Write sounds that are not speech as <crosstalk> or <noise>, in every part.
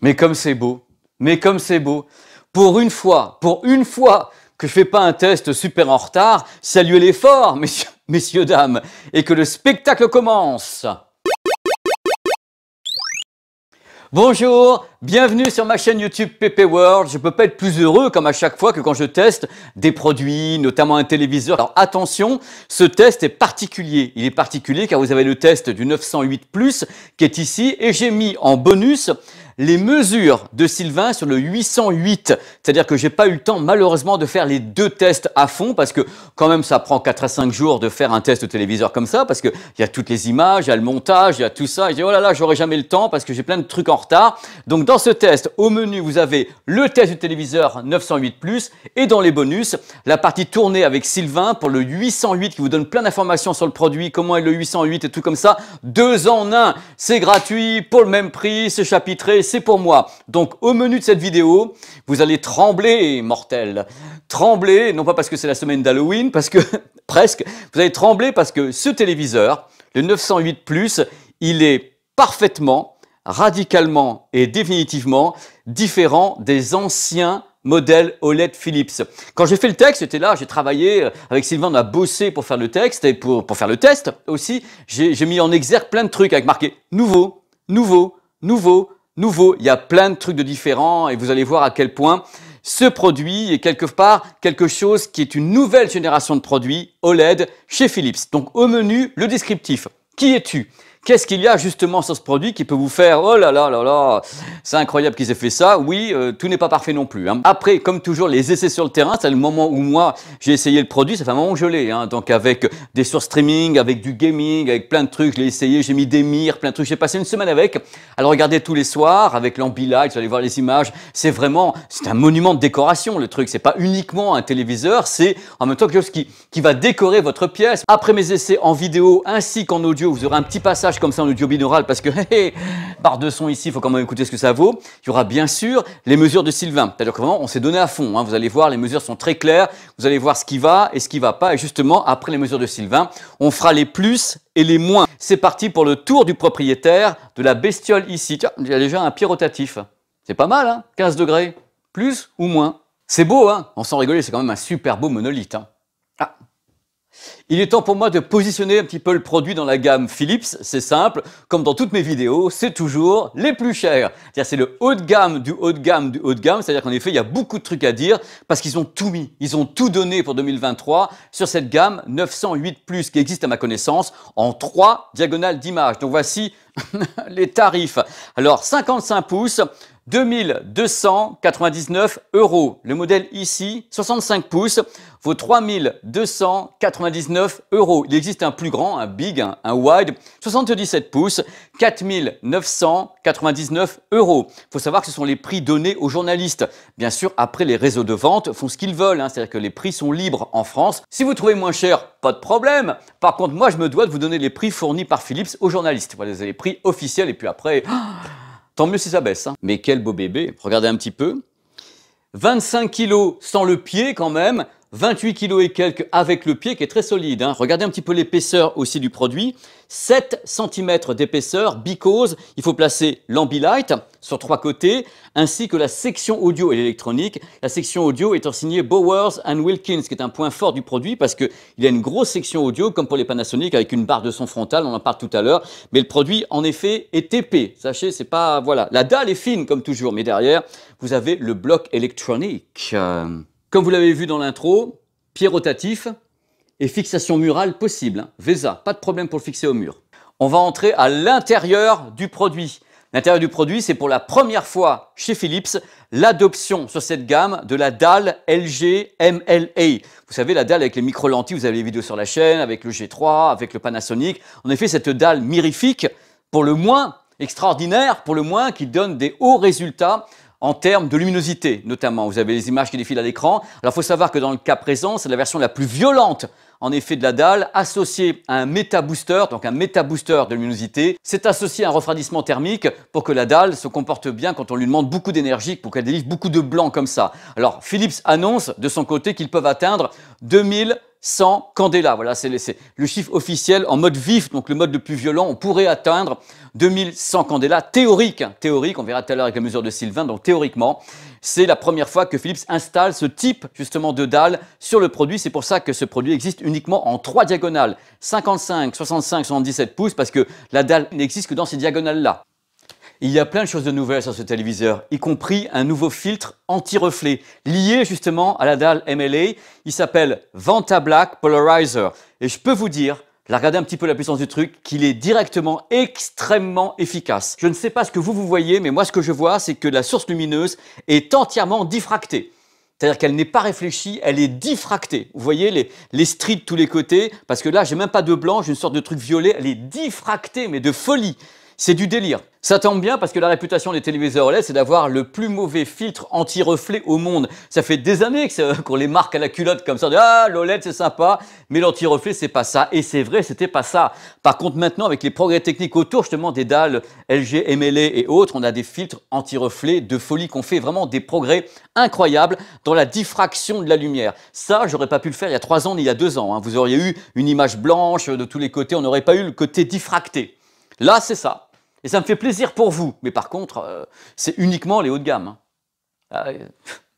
Mais comme c'est beau, mais comme c'est beau. Pour une fois, pour une fois que je fais pas un test super en retard, saluez l'effort, <laughs> messieurs, messieurs, dames, et que le spectacle commence. Bonjour, bienvenue sur ma chaîne YouTube PP World. Je ne peux pas être plus heureux comme à chaque fois que quand je teste des produits, notamment un téléviseur. Alors attention, ce test est particulier. Il est particulier car vous avez le test du 908 Plus qui est ici et j'ai mis en bonus les mesures de Sylvain sur le 808. C'est-à-dire que j'ai pas eu le temps malheureusement de faire les deux tests à fond parce que quand même ça prend 4 à 5 jours de faire un test au téléviseur comme ça parce qu'il y a toutes les images, il y a le montage, il y a tout ça. Et je dis oh là là, j'aurai jamais le temps parce que j'ai plein de trucs en retard. Donc dans ce test, au menu, vous avez le test du téléviseur 908 et dans les bonus, la partie tournée avec Sylvain pour le 808 qui vous donne plein d'informations sur le produit, comment est le 808 et tout comme ça. Deux en un, c'est gratuit pour le même prix, c'est chapitré, c'est pour moi. Donc au menu de cette vidéo, vous allez trembler, mortel. Trembler, non pas parce que c'est la semaine d'Halloween, parce que <laughs> presque, vous allez trembler parce que ce téléviseur, le 908 Plus, il est parfaitement, radicalement et définitivement différent des anciens modèles OLED Philips. Quand j'ai fait le texte, j'étais là, j'ai travaillé avec Sylvain, on a bossé pour faire le texte et pour, pour faire le test aussi. J'ai mis en exergue plein de trucs avec marqué nouveau, nouveau, nouveau, nouveau, il y a plein de trucs de différents et vous allez voir à quel point ce produit est quelque part quelque chose qui est une nouvelle génération de produits OLED chez Philips. Donc au menu, le descriptif. Qui es-tu Qu'est-ce qu'il y a justement sur ce produit qui peut vous faire oh là là là là, c'est incroyable qu'ils aient fait ça. Oui, euh, tout n'est pas parfait non plus. Hein. Après, comme toujours, les essais sur le terrain, c'est le moment où moi j'ai essayé le produit, ça fait un moment que je l'ai. Hein. Donc avec des sources streaming, avec du gaming, avec plein de trucs, je l'ai essayé, j'ai mis des mires, plein de trucs. J'ai passé une semaine avec, alors regardez tous les soirs, avec l'ambilight, allez voir les images. C'est vraiment, c'est un monument de décoration le truc. C'est pas uniquement un téléviseur, c'est en même temps quelque chose qui, qui va décorer votre pièce. Après mes essais en vidéo ainsi qu'en audio, vous aurez un petit passage comme ça en audio binaural parce que, par <laughs> deux barre de ici, il faut quand même écouter ce que ça vaut. Il y aura bien sûr les mesures de Sylvain. C'est-à-dire que vraiment, on s'est donné à fond. Hein. Vous allez voir, les mesures sont très claires. Vous allez voir ce qui va et ce qui va pas. Et justement, après les mesures de Sylvain, on fera les plus et les moins. C'est parti pour le tour du propriétaire de la bestiole ici. Tiens, il y a déjà un pied rotatif. C'est pas mal, hein 15 degrés. Plus ou moins. C'est beau, hein. On s'en rigolait, c'est quand même un super beau monolithe. Hein. Il est temps pour moi de positionner un petit peu le produit dans la gamme Philips. C'est simple, comme dans toutes mes vidéos, c'est toujours les plus chers. cest le haut de gamme du haut de gamme du haut de gamme. C'est-à-dire qu'en effet, il y a beaucoup de trucs à dire parce qu'ils ont tout mis, ils ont tout donné pour 2023 sur cette gamme 908 Plus qui existe à ma connaissance en trois diagonales d'image. Donc voici <laughs> les tarifs. Alors 55 pouces. 2299 euros. Le modèle ici, 65 pouces, vaut 3299 euros. Il existe un plus grand, un big, un, wide, 77 pouces, 4999 euros. Il faut savoir que ce sont les prix donnés aux journalistes. Bien sûr, après, les réseaux de vente font ce qu'ils veulent, hein. c'est-à-dire que les prix sont libres en France. Si vous trouvez moins cher, pas de problème. Par contre, moi, je me dois de vous donner les prix fournis par Philips aux journalistes. Voilà, les prix officiels, et puis après, <gasps> tant mieux si ça baisse. Hein. Mais quel beau bébé. Regardez un petit peu. 25 kilos sans le pied quand même, 28 kg et quelques avec le pied qui est très solide. Hein. Regardez un petit peu l'épaisseur aussi du produit. 7 cm d'épaisseur, bicose. il faut placer l'ambilight sur trois côtés, ainsi que la section audio et l'électronique. La section audio est signée Bowers and Wilkins, qui est un point fort du produit parce qu'il y a une grosse section audio, comme pour les Panasonic, avec une barre de son frontale, on en parle tout à l'heure. Mais le produit, en effet, est épais. Sachez, c'est pas, voilà. La dalle est fine, comme toujours, mais derrière, vous avez le bloc électronique. Comme vous l'avez vu dans l'intro, pied rotatif et fixation murale possible. Hein. VESA, pas de problème pour le fixer au mur. On va entrer à l'intérieur du produit. L'intérieur du produit, c'est pour la première fois chez Philips l'adoption sur cette gamme de la dalle LG MLA. Vous savez, la dalle avec les micro-lentilles, vous avez les vidéos sur la chaîne, avec le G3, avec le Panasonic. En effet, cette dalle mirifique, pour le moins extraordinaire, pour le moins qui donne des hauts résultats en termes de luminosité, notamment. Vous avez les images qui défilent à l'écran. Alors, il faut savoir que dans le cas présent, c'est la version la plus violente, en effet, de la dalle, associée à un méta-booster, donc un méta-booster de luminosité. C'est associé à un refroidissement thermique pour que la dalle se comporte bien quand on lui demande beaucoup d'énergie, pour qu'elle délivre beaucoup de blanc comme ça. Alors, Philips annonce de son côté qu'ils peuvent atteindre 2000 100 candela. Voilà, c'est le chiffre officiel en mode vif, donc le mode le plus violent. On pourrait atteindre 2100 candela théorique. Hein, théorique, on verra tout à l'heure avec la mesure de Sylvain. Donc théoriquement, c'est la première fois que Philips installe ce type justement de dalle sur le produit. C'est pour ça que ce produit existe uniquement en trois diagonales 55, 65, 77 pouces, parce que la dalle n'existe que dans ces diagonales-là. Il y a plein de choses de nouvelles sur ce téléviseur, y compris un nouveau filtre anti-reflet, lié justement à la dalle MLA. Il s'appelle Vantablack Polarizer. Et je peux vous dire regardez un petit peu la puissance du truc, qu'il est directement extrêmement efficace. Je ne sais pas ce que vous vous voyez, mais moi ce que je vois, c'est que la source lumineuse est entièrement diffractée. C'est-à-dire qu'elle n'est pas réfléchie, elle est diffractée. Vous voyez les, les stries de tous les côtés, parce que là, j'ai même pas de blanc, j'ai une sorte de truc violet, elle est diffractée, mais de folie. C'est du délire. Ça tombe bien parce que la réputation des téléviseurs OLED, c'est d'avoir le plus mauvais filtre anti-reflet au monde. Ça fait des années <laughs> qu'on les marque à la culotte comme ça, de ah l'OLED c'est sympa, mais l'anti-reflet c'est pas ça. Et c'est vrai, c'était pas ça. Par contre maintenant, avec les progrès techniques autour justement des dalles LG, MLA et autres, on a des filtres anti-reflet de folie qu'on fait vraiment des progrès incroyables dans la diffraction de la lumière. Ça, j'aurais pas pu le faire il y a trois ans ni il y a deux ans. Hein. Vous auriez eu une image blanche de tous les côtés, on n'aurait pas eu le côté diffracté. Là, c'est ça. Et ça me fait plaisir pour vous. Mais par contre, euh, c'est uniquement les hauts de gamme. Hein. Ah, euh,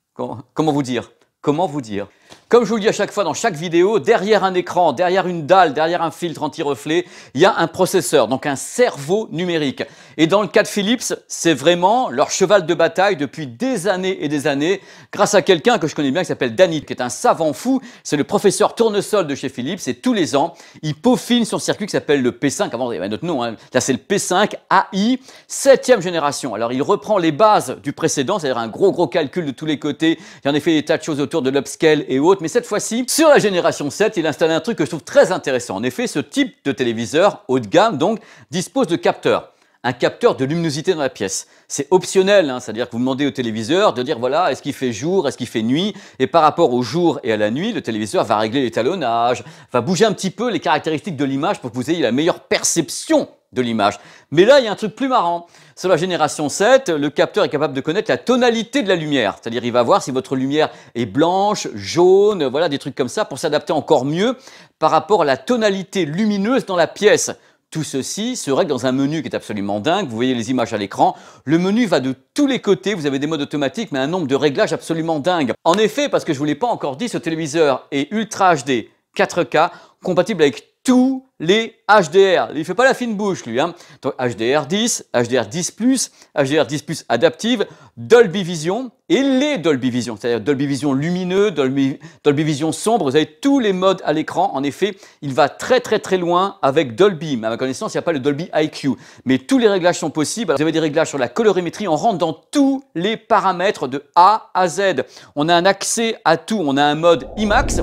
<laughs> comment vous dire Comment vous dire comme je vous le dis à chaque fois dans chaque vidéo, derrière un écran, derrière une dalle, derrière un filtre anti-reflet, il y a un processeur, donc un cerveau numérique. Et dans le cas de Philips, c'est vraiment leur cheval de bataille depuis des années et des années, grâce à quelqu'un que je connais bien qui s'appelle Danit, qui est un savant fou. C'est le professeur tournesol de chez Philips et tous les ans, il peaufine son circuit qui s'appelle le P5. Avant, il y avait un nom, hein. là c'est le P5 AI, septième génération. Alors il reprend les bases du précédent, c'est-à-dire un gros gros calcul de tous les côtés. Il y en a fait des tas de choses autour de l'upscale et mais cette fois-ci, sur la génération 7, il installe un truc que je trouve très intéressant. En effet, ce type de téléviseur, haut de gamme donc, dispose de capteurs un capteur de luminosité dans la pièce. C'est optionnel, hein, c'est-à-dire que vous demandez au téléviseur de dire voilà, est-ce qu'il fait jour, est-ce qu'il fait nuit Et par rapport au jour et à la nuit, le téléviseur va régler l'étalonnage, va bouger un petit peu les caractéristiques de l'image pour que vous ayez la meilleure perception de l'image. Mais là, il y a un truc plus marrant. Sur la génération 7, le capteur est capable de connaître la tonalité de la lumière. C'est-à-dire, il va voir si votre lumière est blanche, jaune, voilà, des trucs comme ça, pour s'adapter encore mieux par rapport à la tonalité lumineuse dans la pièce. Tout ceci se règle dans un menu qui est absolument dingue. Vous voyez les images à l'écran. Le menu va de tous les côtés. Vous avez des modes automatiques, mais un nombre de réglages absolument dingue. En effet, parce que je ne vous l'ai pas encore dit, ce téléviseur est Ultra HD 4K, compatible avec tous les HDR. Il fait pas la fine bouche, lui. Hein. Donc HDR10, HDR10+, HDR10+, adaptive, Dolby Vision et les Dolby Vision, c'est-à-dire Dolby Vision lumineux, Dolby, Dolby Vision sombre. Vous avez tous les modes à l'écran. En effet, il va très très très loin avec Dolby. Mais à ma connaissance, il n'y a pas le Dolby IQ. Mais tous les réglages sont possibles. Vous avez des réglages sur la colorimétrie. On rentre dans tous les paramètres de A à Z. On a un accès à tout. On a un mode IMAX.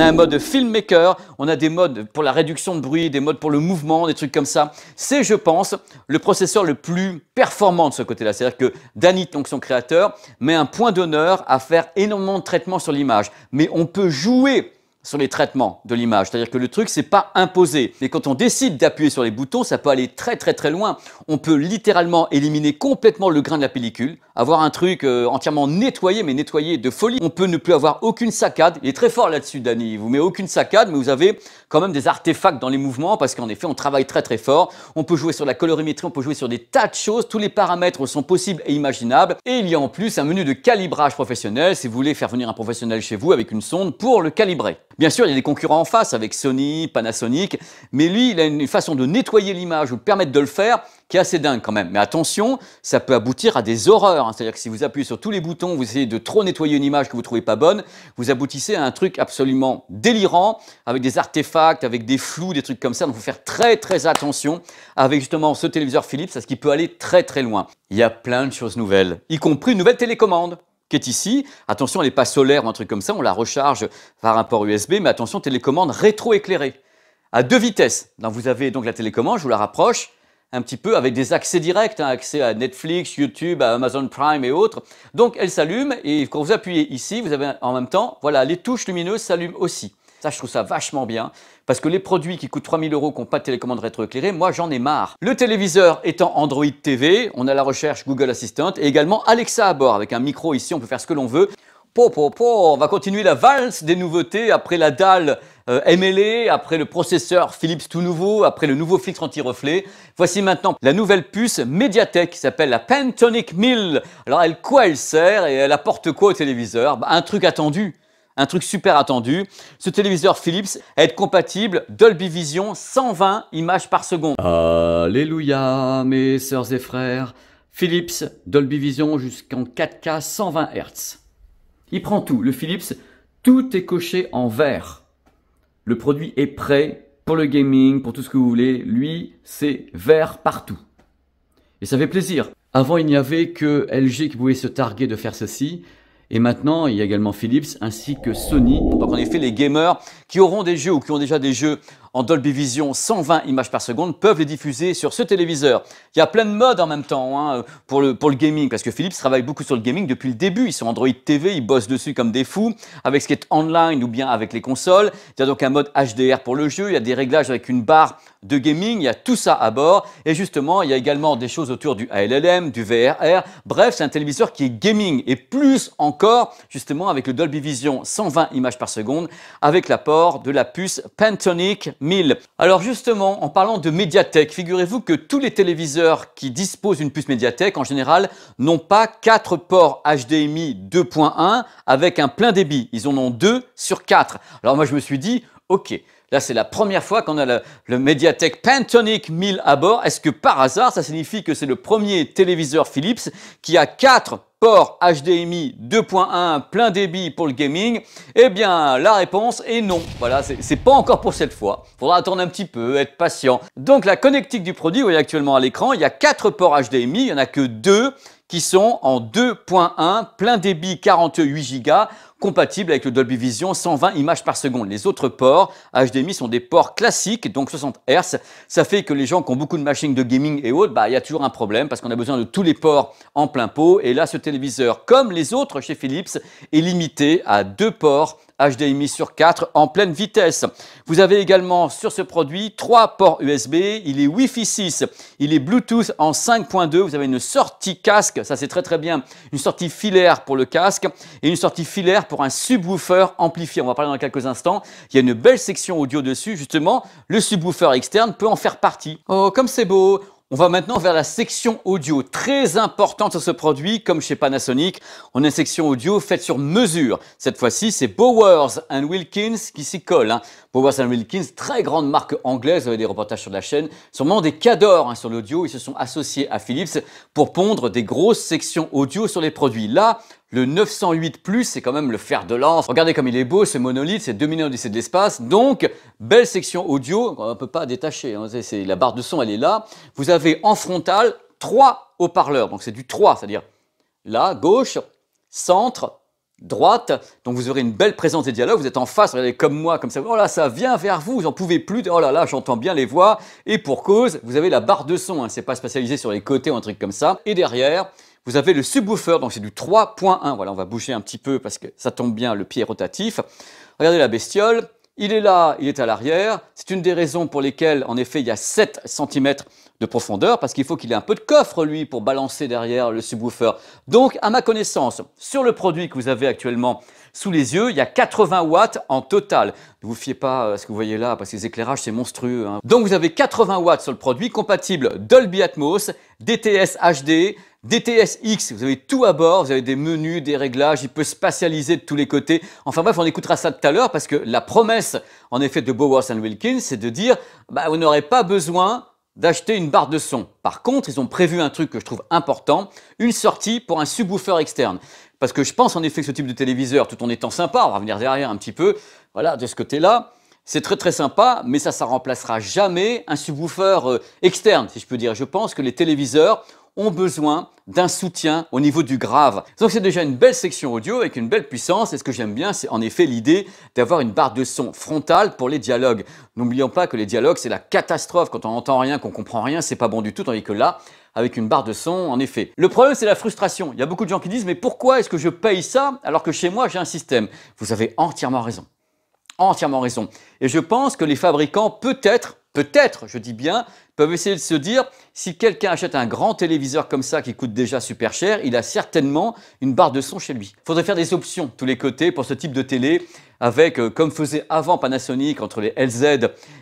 a un mode filmmaker, on a des modes pour la réduction de bruit, des modes pour le mouvement, des trucs comme ça. C'est, je pense, le processeur le plus performant de ce côté-là. C'est-à-dire que Danny donc son créateur, met un point d'honneur à faire énormément de traitements sur l'image. Mais on peut jouer sur les traitements de l'image. C'est-à-dire que le truc, c'est pas imposé. mais quand on décide d'appuyer sur les boutons, ça peut aller très très très loin. On peut littéralement éliminer complètement le grain de la pellicule, avoir un truc euh, entièrement nettoyé, mais nettoyé de folie. On peut ne plus avoir aucune saccade. Il est très fort là-dessus, Dani. Il vous met aucune saccade, mais vous avez quand même des artefacts dans les mouvements, parce qu'en effet, on travaille très très fort. On peut jouer sur la colorimétrie, on peut jouer sur des tas de choses. Tous les paramètres sont possibles et imaginables. Et il y a en plus un menu de calibrage professionnel, si vous voulez faire venir un professionnel chez vous avec une sonde pour le calibrer. Bien sûr, il y a des concurrents en face avec Sony, Panasonic, mais lui, il a une façon de nettoyer l'image ou permettre de le faire qui est assez dingue quand même. Mais attention, ça peut aboutir à des horreurs. Hein. C'est-à-dire que si vous appuyez sur tous les boutons, vous essayez de trop nettoyer une image que vous trouvez pas bonne, vous aboutissez à un truc absolument délirant avec des artefacts, avec des flous, des trucs comme ça. Donc, faut faire très très attention avec justement ce téléviseur Philips, parce qu'il peut aller très très loin. Il y a plein de choses nouvelles, y compris une nouvelle télécommande qui est ici. Attention, elle n'est pas solaire ou un truc comme ça, on la recharge par un port USB, mais attention, télécommande rétro-éclairée à deux vitesses. Donc vous avez donc la télécommande, je vous la rapproche un petit peu avec des accès directs, hein, accès à Netflix, YouTube, à Amazon Prime et autres. Donc elle s'allume et quand vous appuyez ici, vous avez en même temps, voilà, les touches lumineuses s'allument aussi. Ça, je trouve ça vachement bien. Parce que les produits qui coûtent 3000 euros, qui n'ont pas de télécommande rétroéclairée, moi, j'en ai marre. Le téléviseur étant Android TV, on a la recherche Google Assistant et également Alexa à bord. Avec un micro ici, on peut faire ce que l'on veut. Po, po, on va continuer la valse des nouveautés après la dalle euh, MLE, après le processeur Philips tout nouveau, après le nouveau filtre anti-reflet. Voici maintenant la nouvelle puce Mediatek qui s'appelle la Pentonic 1000. Alors elle, quoi elle sert et elle apporte quoi au téléviseur bah, Un truc attendu un truc super attendu. Ce téléviseur Philips est compatible Dolby Vision 120 images par seconde. Alléluia, mes sœurs et frères. Philips Dolby Vision jusqu'en 4K 120 Hz. Il prend tout. Le Philips, tout est coché en vert. Le produit est prêt pour le gaming, pour tout ce que vous voulez. Lui, c'est vert partout. Et ça fait plaisir. Avant, il n'y avait que LG qui pouvait se targuer de faire ceci. Et maintenant, il y a également Philips ainsi que Sony. Donc en effet, les gamers qui auront des jeux ou qui ont déjà des jeux en Dolby Vision 120 images par seconde peuvent les diffuser sur ce téléviseur. Il y a plein de modes en même temps hein, pour, le, pour le gaming, parce que Philips travaille beaucoup sur le gaming depuis le début. Ils sont Android TV, ils bossent dessus comme des fous, avec ce qui est online ou bien avec les consoles. Il y a donc un mode HDR pour le jeu, il y a des réglages avec une barre de gaming, il y a tout ça à bord. Et justement, il y a également des choses autour du ALLM, du VRR. Bref, c'est un téléviseur qui est gaming et plus encore, justement, avec le Dolby Vision 120 images par seconde, avec l'apport de la puce Pentonic alors justement, en parlant de médiathèque, figurez-vous que tous les téléviseurs qui disposent d'une puce médiathèque, en général, n'ont pas quatre ports HDMI 2.1 avec un plein débit. Ils en ont deux sur 4. Alors moi je me suis dit, ok, Là, c'est la première fois qu'on a le, le Mediatek Pentonic 1000 à bord. Est-ce que par hasard, ça signifie que c'est le premier téléviseur Philips qui a quatre port HDMI 2.1 plein débit pour le gaming Eh bien, la réponse est non. Voilà, c'est pas encore pour cette fois. Faudra attendre un petit peu, être patient. Donc la connectique du produit, vous voyez actuellement à l'écran, il y a quatre ports HDMI, il n'y en a que deux qui sont en 2.1 plein débit 48 Go compatible avec le Dolby Vision 120 images par seconde. Les autres ports HDMI sont des ports classiques, donc 60 Hz. Ça fait que les gens qui ont beaucoup de machines de gaming et autres, bah, il y a toujours un problème parce qu'on a besoin de tous les ports en plein pot. Et là, ce téléviseur, comme les autres chez Philips, est limité à deux ports HDMI sur 4 en pleine vitesse. Vous avez également sur ce produit 3 ports USB, il est Wi-Fi 6, il est Bluetooth en 5.2, vous avez une sortie casque, ça c'est très très bien, une sortie filaire pour le casque et une sortie filaire pour un subwoofer amplifié. On va parler dans quelques instants. Il y a une belle section audio dessus, justement, le subwoofer externe peut en faire partie. Oh, comme c'est beau on va maintenant vers la section audio, très importante sur ce produit, comme chez Panasonic. On a une section audio faite sur mesure. Cette fois-ci, c'est Bowers Wilkins qui s'y colle. Hein. Bowers Wilkins, très grande marque anglaise, vous avez des reportages sur la chaîne, sûrement des cadors hein, sur l'audio. Ils se sont associés à Philips pour pondre des grosses sections audio sur les produits. Là, le 908 Plus, c'est quand même le fer de lance. Regardez comme il est beau, ce monolithe, c'est 2 millions décès de l'espace. Donc, belle section audio, on ne peut pas détacher. Hein. la barre de son, elle est là. Vous avez en frontal trois haut-parleurs. Donc, c'est du 3, c'est-à-dire là, gauche, centre, droite. Donc, vous aurez une belle présence des dialogues. Vous êtes en face, vous regardez comme moi, comme ça. Oh là, ça vient vers vous, vous n'en pouvez plus. Oh là là, j'entends bien les voix. Et pour cause, vous avez la barre de son. Hein. C'est pas spécialisé sur les côtés ou un truc comme ça. Et derrière, vous avez le subwoofer, donc c'est du 3.1. Voilà, on va bouger un petit peu parce que ça tombe bien, le pied est rotatif. Regardez la bestiole. Il est là, il est à l'arrière. C'est une des raisons pour lesquelles, en effet, il y a 7 cm de profondeur, parce qu'il faut qu'il ait un peu de coffre, lui, pour balancer derrière le subwoofer. Donc, à ma connaissance, sur le produit que vous avez actuellement sous les yeux, il y a 80 watts en total. Ne vous fiez pas à ce que vous voyez là, parce que les éclairages, c'est monstrueux. Hein. Donc, vous avez 80 watts sur le produit, compatible Dolby Atmos, DTS HD, DTS X, vous avez tout à bord, vous avez des menus, des réglages, il peut spatialiser de tous les côtés. Enfin bref, on écoutera ça tout à l'heure parce que la promesse, en effet, de Bowers Wilkins, c'est de dire, bah, vous n'aurez pas besoin d'acheter une barre de son. Par contre, ils ont prévu un truc que je trouve important, une sortie pour un subwoofer externe. Parce que je pense en effet que ce type de téléviseur, tout en étant sympa, on va venir derrière un petit peu, voilà, de ce côté-là, c'est très très sympa, mais ça, ça remplacera jamais un subwoofer euh, externe, si je peux dire. Je pense que les téléviseurs ont besoin d'un soutien au niveau du grave. Donc c'est déjà une belle section audio avec une belle puissance et ce que j'aime bien c'est en effet l'idée d'avoir une barre de son frontale pour les dialogues. N'oublions pas que les dialogues c'est la catastrophe quand on n'entend rien, qu'on comprend rien, c'est pas bon du tout tandis que là avec une barre de son en effet. Le problème c'est la frustration. Il y a beaucoup de gens qui disent mais pourquoi est-ce que je paye ça alors que chez moi j'ai un système Vous avez entièrement raison. Entièrement raison. Et je pense que les fabricants peut-être peut-être, je dis bien, peuvent essayer de se dire, si quelqu'un achète un grand téléviseur comme ça qui coûte déjà super cher, il a certainement une barre de son chez lui. Il faudrait faire des options tous les côtés pour ce type de télé avec, euh, comme faisait avant Panasonic entre les LZ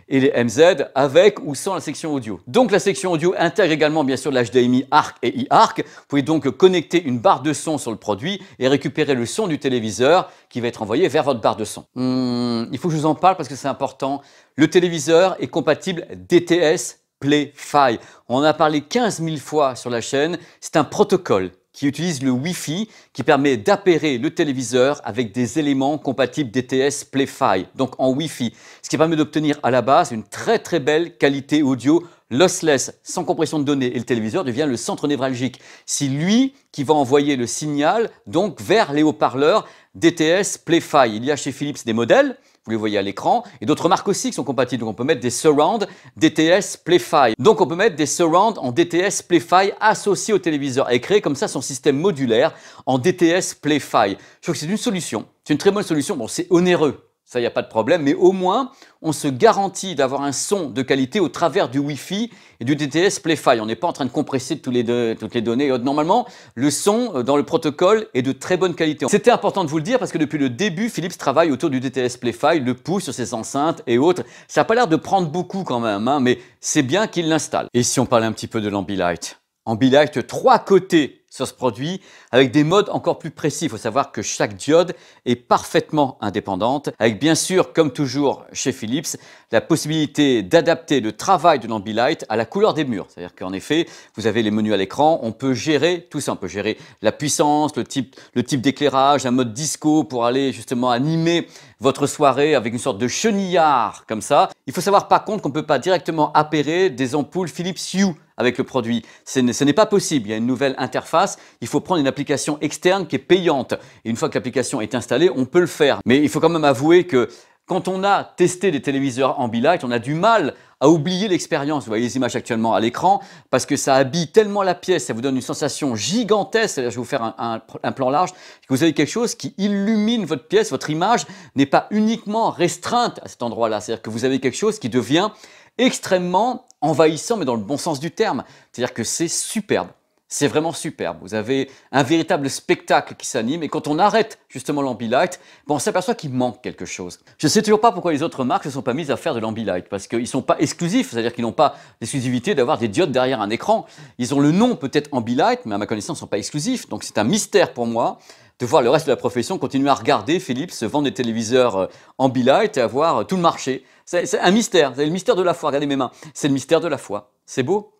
et les MZ, avec ou sans la section audio. Donc la section audio intègre également bien sûr l'HDMI ARC et eARC. Vous pouvez donc connecter une barre de son sur le produit et récupérer le son du téléviseur qui va être envoyé vers votre barre de son. Hum, il faut que je vous en parle parce que c'est important. Le téléviseur est compatible DTS playfi. On en a parlé 15 000 fois sur la chaîne. C'est un protocole qui utilise le Wi-Fi qui permet d'appairer le téléviseur avec des éléments compatibles DTS Playfi. donc en Wi-Fi. Ce qui permet d'obtenir à la base une très très belle qualité audio lossless, sans compression de données, et le téléviseur devient le centre névralgique. C'est lui qui va envoyer le signal donc vers les haut-parleurs DTS Playfi, Il y a chez Philips des modèles vous le voyez à l'écran, et d'autres marques aussi qui sont compatibles. Donc on peut mettre des surround DTS PlayFi. Donc on peut mettre des surround en DTS PlayFi associés au téléviseur et créer comme ça son système modulaire en DTS PlayFi. Je trouve que c'est une solution, c'est une très bonne solution. Bon, c'est onéreux, ça, il n'y a pas de problème, mais au moins, on se garantit d'avoir un son de qualité au travers du Wi-Fi et du DTS Playfi, On n'est pas en train de compresser toutes les données. Euh, normalement, le son euh, dans le protocole est de très bonne qualité. C'était important de vous le dire parce que depuis le début, Philips travaille autour du DTS Playfi, le pouce sur ses enceintes et autres. Ça n'a pas l'air de prendre beaucoup quand même, hein, mais c'est bien qu'il l'installe. Et si on parle un petit peu de l'Ambilight Ambilight, trois côtés sur ce produit avec des modes encore plus précis. Il faut savoir que chaque diode est parfaitement indépendante avec bien sûr, comme toujours chez Philips, la possibilité d'adapter le travail de l'ambilight à la couleur des murs. C'est-à-dire qu'en effet, vous avez les menus à l'écran, on peut gérer tout ça. On peut gérer la puissance, le type, le type d'éclairage, un mode disco pour aller justement animer votre soirée avec une sorte de chenillard comme ça. Il faut savoir par contre qu'on ne peut pas directement appairer des ampoules Philips Hue avec le produit. Ce n'est pas possible. Il y a une nouvelle interface. Il faut prendre une application externe qui est payante. Et une fois que l'application est installée, on peut le faire. Mais il faut quand même avouer que quand on a testé des téléviseurs Ambilight, on a du mal à oublier l'expérience. Vous voyez les images actuellement à l'écran parce que ça habille tellement la pièce, ça vous donne une sensation gigantesque. Je vais vous faire un, plan large, que vous avez quelque chose qui illumine votre pièce, votre image n'est pas uniquement restreinte à cet endroit-là. C'est-à-dire que vous avez quelque chose qui devient extrêmement envahissant, mais dans le bon sens du terme. C'est-à-dire que c'est superbe. C'est vraiment superbe. Vous avez un véritable spectacle qui s'anime et quand on arrête justement l'ambilight, ben, on s'aperçoit qu'il manque quelque chose. Je ne sais toujours pas pourquoi les autres marques ne se sont pas mises à faire de l'ambilight parce qu'ils ne sont pas exclusifs, c'est-à-dire qu'ils n'ont pas l'exclusivité d'avoir des diodes derrière un écran. Ils ont le nom peut-être ambilight, mais à ma connaissance, ils ne sont pas exclusifs. Donc c'est un mystère pour moi de voir le reste de la profession continuer à regarder se vendre des téléviseurs euh, en bilight et avoir euh, tout le marché. C'est un mystère, c'est le mystère de la foi, regardez mes mains, c'est le mystère de la foi. C'est beau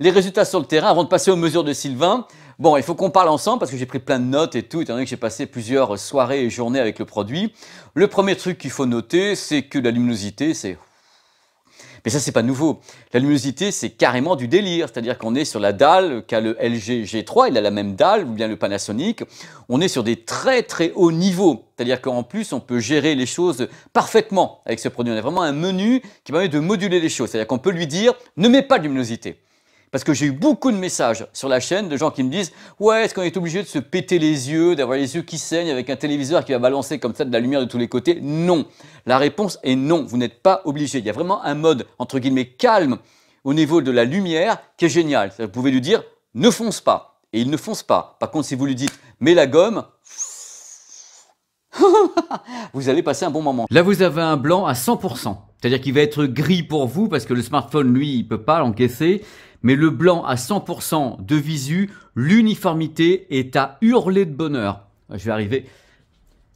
Les résultats sur le terrain, avant de passer aux mesures de Sylvain, bon, il faut qu'on parle ensemble parce que j'ai pris plein de notes et tout, étant donné que j'ai passé plusieurs soirées et journées avec le produit. Le premier truc qu'il faut noter, c'est que la luminosité, c'est mais ça, c'est pas nouveau. La luminosité, c'est carrément du délire. C'est-à-dire qu'on est sur la dalle qu'a le LG G3, il a la même dalle, ou bien le Panasonic. On est sur des très très hauts niveaux. C'est-à-dire qu'en plus, on peut gérer les choses parfaitement avec ce produit. On a vraiment un menu qui permet de moduler les choses. C'est-à-dire qu'on peut lui dire ne mets pas de luminosité. Parce que j'ai eu beaucoup de messages sur la chaîne de gens qui me disent Ouais, est-ce qu'on est obligé de se péter les yeux, d'avoir les yeux qui saignent avec un téléviseur qui va balancer comme ça de la lumière de tous les côtés Non. La réponse est non, vous n'êtes pas obligé. Il y a vraiment un mode, entre guillemets, calme au niveau de la lumière qui est génial. Vous pouvez lui dire Ne fonce pas. Et il ne fonce pas. Par contre, si vous lui dites Mets la gomme, <laughs> vous allez passer un bon moment. Là, vous avez un blanc à 100%. C'est-à-dire qu'il va être gris pour vous parce que le smartphone, lui, il peut pas l'encaisser mais le blanc à 100% de visu, l'uniformité est à hurler de bonheur. Je vais arriver.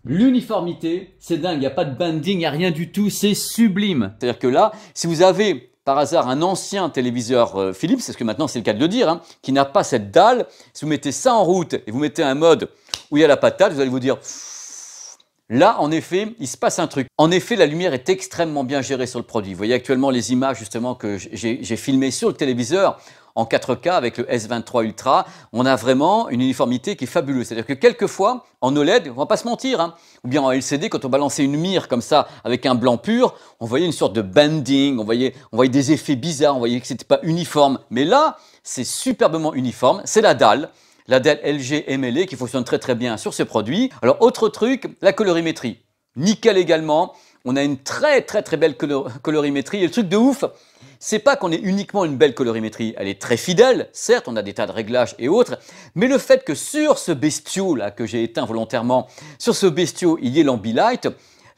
L'uniformité, c'est dingue, il n'y a pas de banding, il n'y a rien du tout, c'est sublime. C'est-à-dire que là, si vous avez par hasard un ancien téléviseur euh, Philips, c'est ce que maintenant c'est le cas de le dire, hein, qui n'a pas cette dalle, si vous mettez ça en route et vous mettez un mode où il y a la patate, vous allez vous dire... Là, en effet, il se passe un truc. En effet, la lumière est extrêmement bien gérée sur le produit. Vous voyez actuellement les images justement que j'ai filmées sur le téléviseur en 4K avec le S23 Ultra, on a vraiment une uniformité qui est fabuleuse. C'est-à-dire que quelquefois, en OLED, on va pas se mentir, hein, ou bien en LCD, quand on balançait une mire comme ça avec un blanc pur, on voyait une sorte de banding, on voyait, des effets bizarres, on voyait que ce c'était pas uniforme. Mais là, c'est superbement uniforme, c'est la dalle la Dell LG MLE qui fonctionne très très bien sur ce produit. Alors autre truc, la colorimétrie. Nickel également, on a une très très très belle colorimétrie. Et le truc de ouf, c'est pas qu'on ait uniquement une belle colorimétrie, elle est très fidèle, certes on a des tas de réglages et autres, mais le fait que sur ce bestiau là que j'ai éteint volontairement, sur ce bestiau il y ait l'ambilight,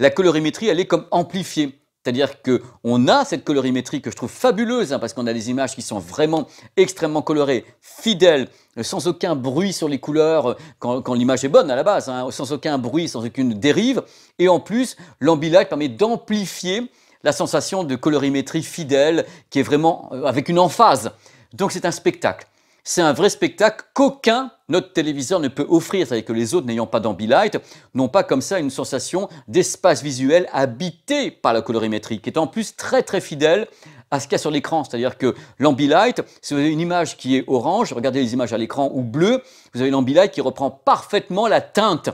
la colorimétrie elle est comme amplifiée. C'est-à-dire qu'on a cette colorimétrie que je trouve fabuleuse, hein, parce qu'on a des images qui sont vraiment extrêmement colorées, fidèles, euh, sans aucun bruit sur les couleurs, euh, quand, l'image est bonne à la base, hein, sans aucun bruit, sans aucune dérive. Et en plus, l'ambilight permet d'amplifier la sensation de colorimétrie fidèle, qui est vraiment euh, avec une emphase. Donc c'est un spectacle. C'est un vrai spectacle qu'aucun notre téléviseur ne peut offrir, c'est-à-dire que les autres n'ayant pas d'ambilight n'ont pas comme ça une sensation d'espace visuel habité par la colorimétrie, qui est en plus très très fidèle à ce qu'il y a sur l'écran. C'est-à-dire que l'ambilight, si vous avez une image qui est orange, regardez les images à l'écran, ou bleu, vous avez l'ambilight qui reprend parfaitement la teinte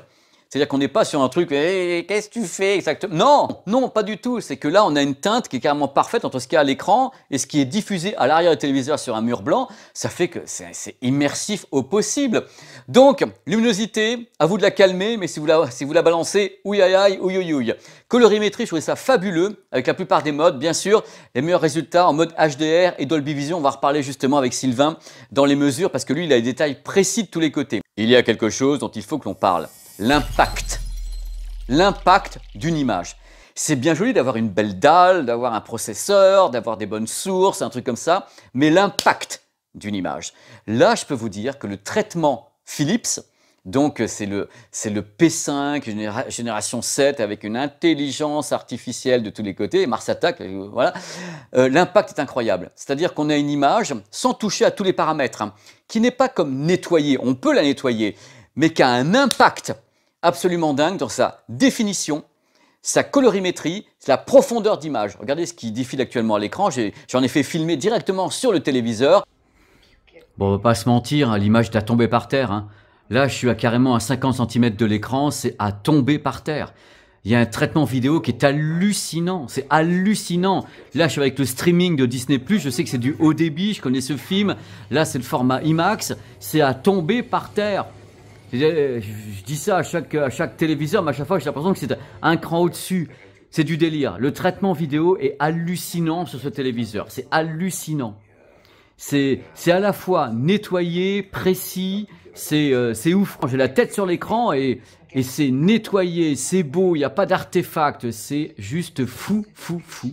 c'est-à-dire qu'on n'est pas sur un truc, eh, qu'est-ce que tu fais exactement Non, non, pas du tout. C'est que là, on a une teinte qui est carrément parfaite entre ce qui est à l'écran et ce qui est diffusé à l'arrière du téléviseur sur un mur blanc. Ça fait que c'est immersif au possible. Donc, luminosité, à vous de la calmer, mais si vous la, si vous la balancez, ouïe aïe aïe, ouïe ouïe Colorimétrie, je trouvais ça fabuleux, avec la plupart des modes, bien sûr. Les meilleurs résultats en mode HDR et Dolby Vision, on va reparler justement avec Sylvain dans les mesures, parce que lui, il a des détails précis de tous les côtés. Il y a quelque chose dont il faut que l'on parle l'impact. L'impact d'une image. C'est bien joli d'avoir une belle dalle, d'avoir un processeur, d'avoir des bonnes sources, un truc comme ça, mais l'impact d'une image. Là, je peux vous dire que le traitement Philips, donc euh, c'est le, le, P5, une génération 7, avec une intelligence artificielle de tous les côtés, Mars Attack, euh, voilà. Euh, l'impact est incroyable. C'est-à-dire qu'on a une image sans toucher à tous les paramètres, hein, qui n'est pas comme nettoyée, on peut la nettoyer, mais qui a un impact absolument dingue dans sa définition, sa colorimétrie, la profondeur d'image. Regardez ce qui défile actuellement à l'écran. J'en ai, fait filmer directement sur le téléviseur. Bon, on va pas se mentir, hein, l'image est à tomber par terre. Hein. Là, je suis à carrément à 50 cm de l'écran, c'est à tomber par terre. Il y a un traitement vidéo qui est hallucinant, c'est hallucinant. Là, je suis avec le streaming de Disney+, je sais que c'est du haut débit, je connais ce film. Là, c'est le format IMAX, c'est à tomber par terre. Euh, je, dis ça à chaque, à chaque téléviseur, mais à chaque fois, j'ai l'impression que c'est un cran au-dessus. C'est du délire. Le traitement vidéo est hallucinant sur ce téléviseur. C'est hallucinant. C'est à la fois nettoyé, précis, c'est euh, ouf. J'ai la tête sur l'écran et, et c'est nettoyé, c'est beau, il n'y a pas d'artefact, c'est juste fou, fou, fou.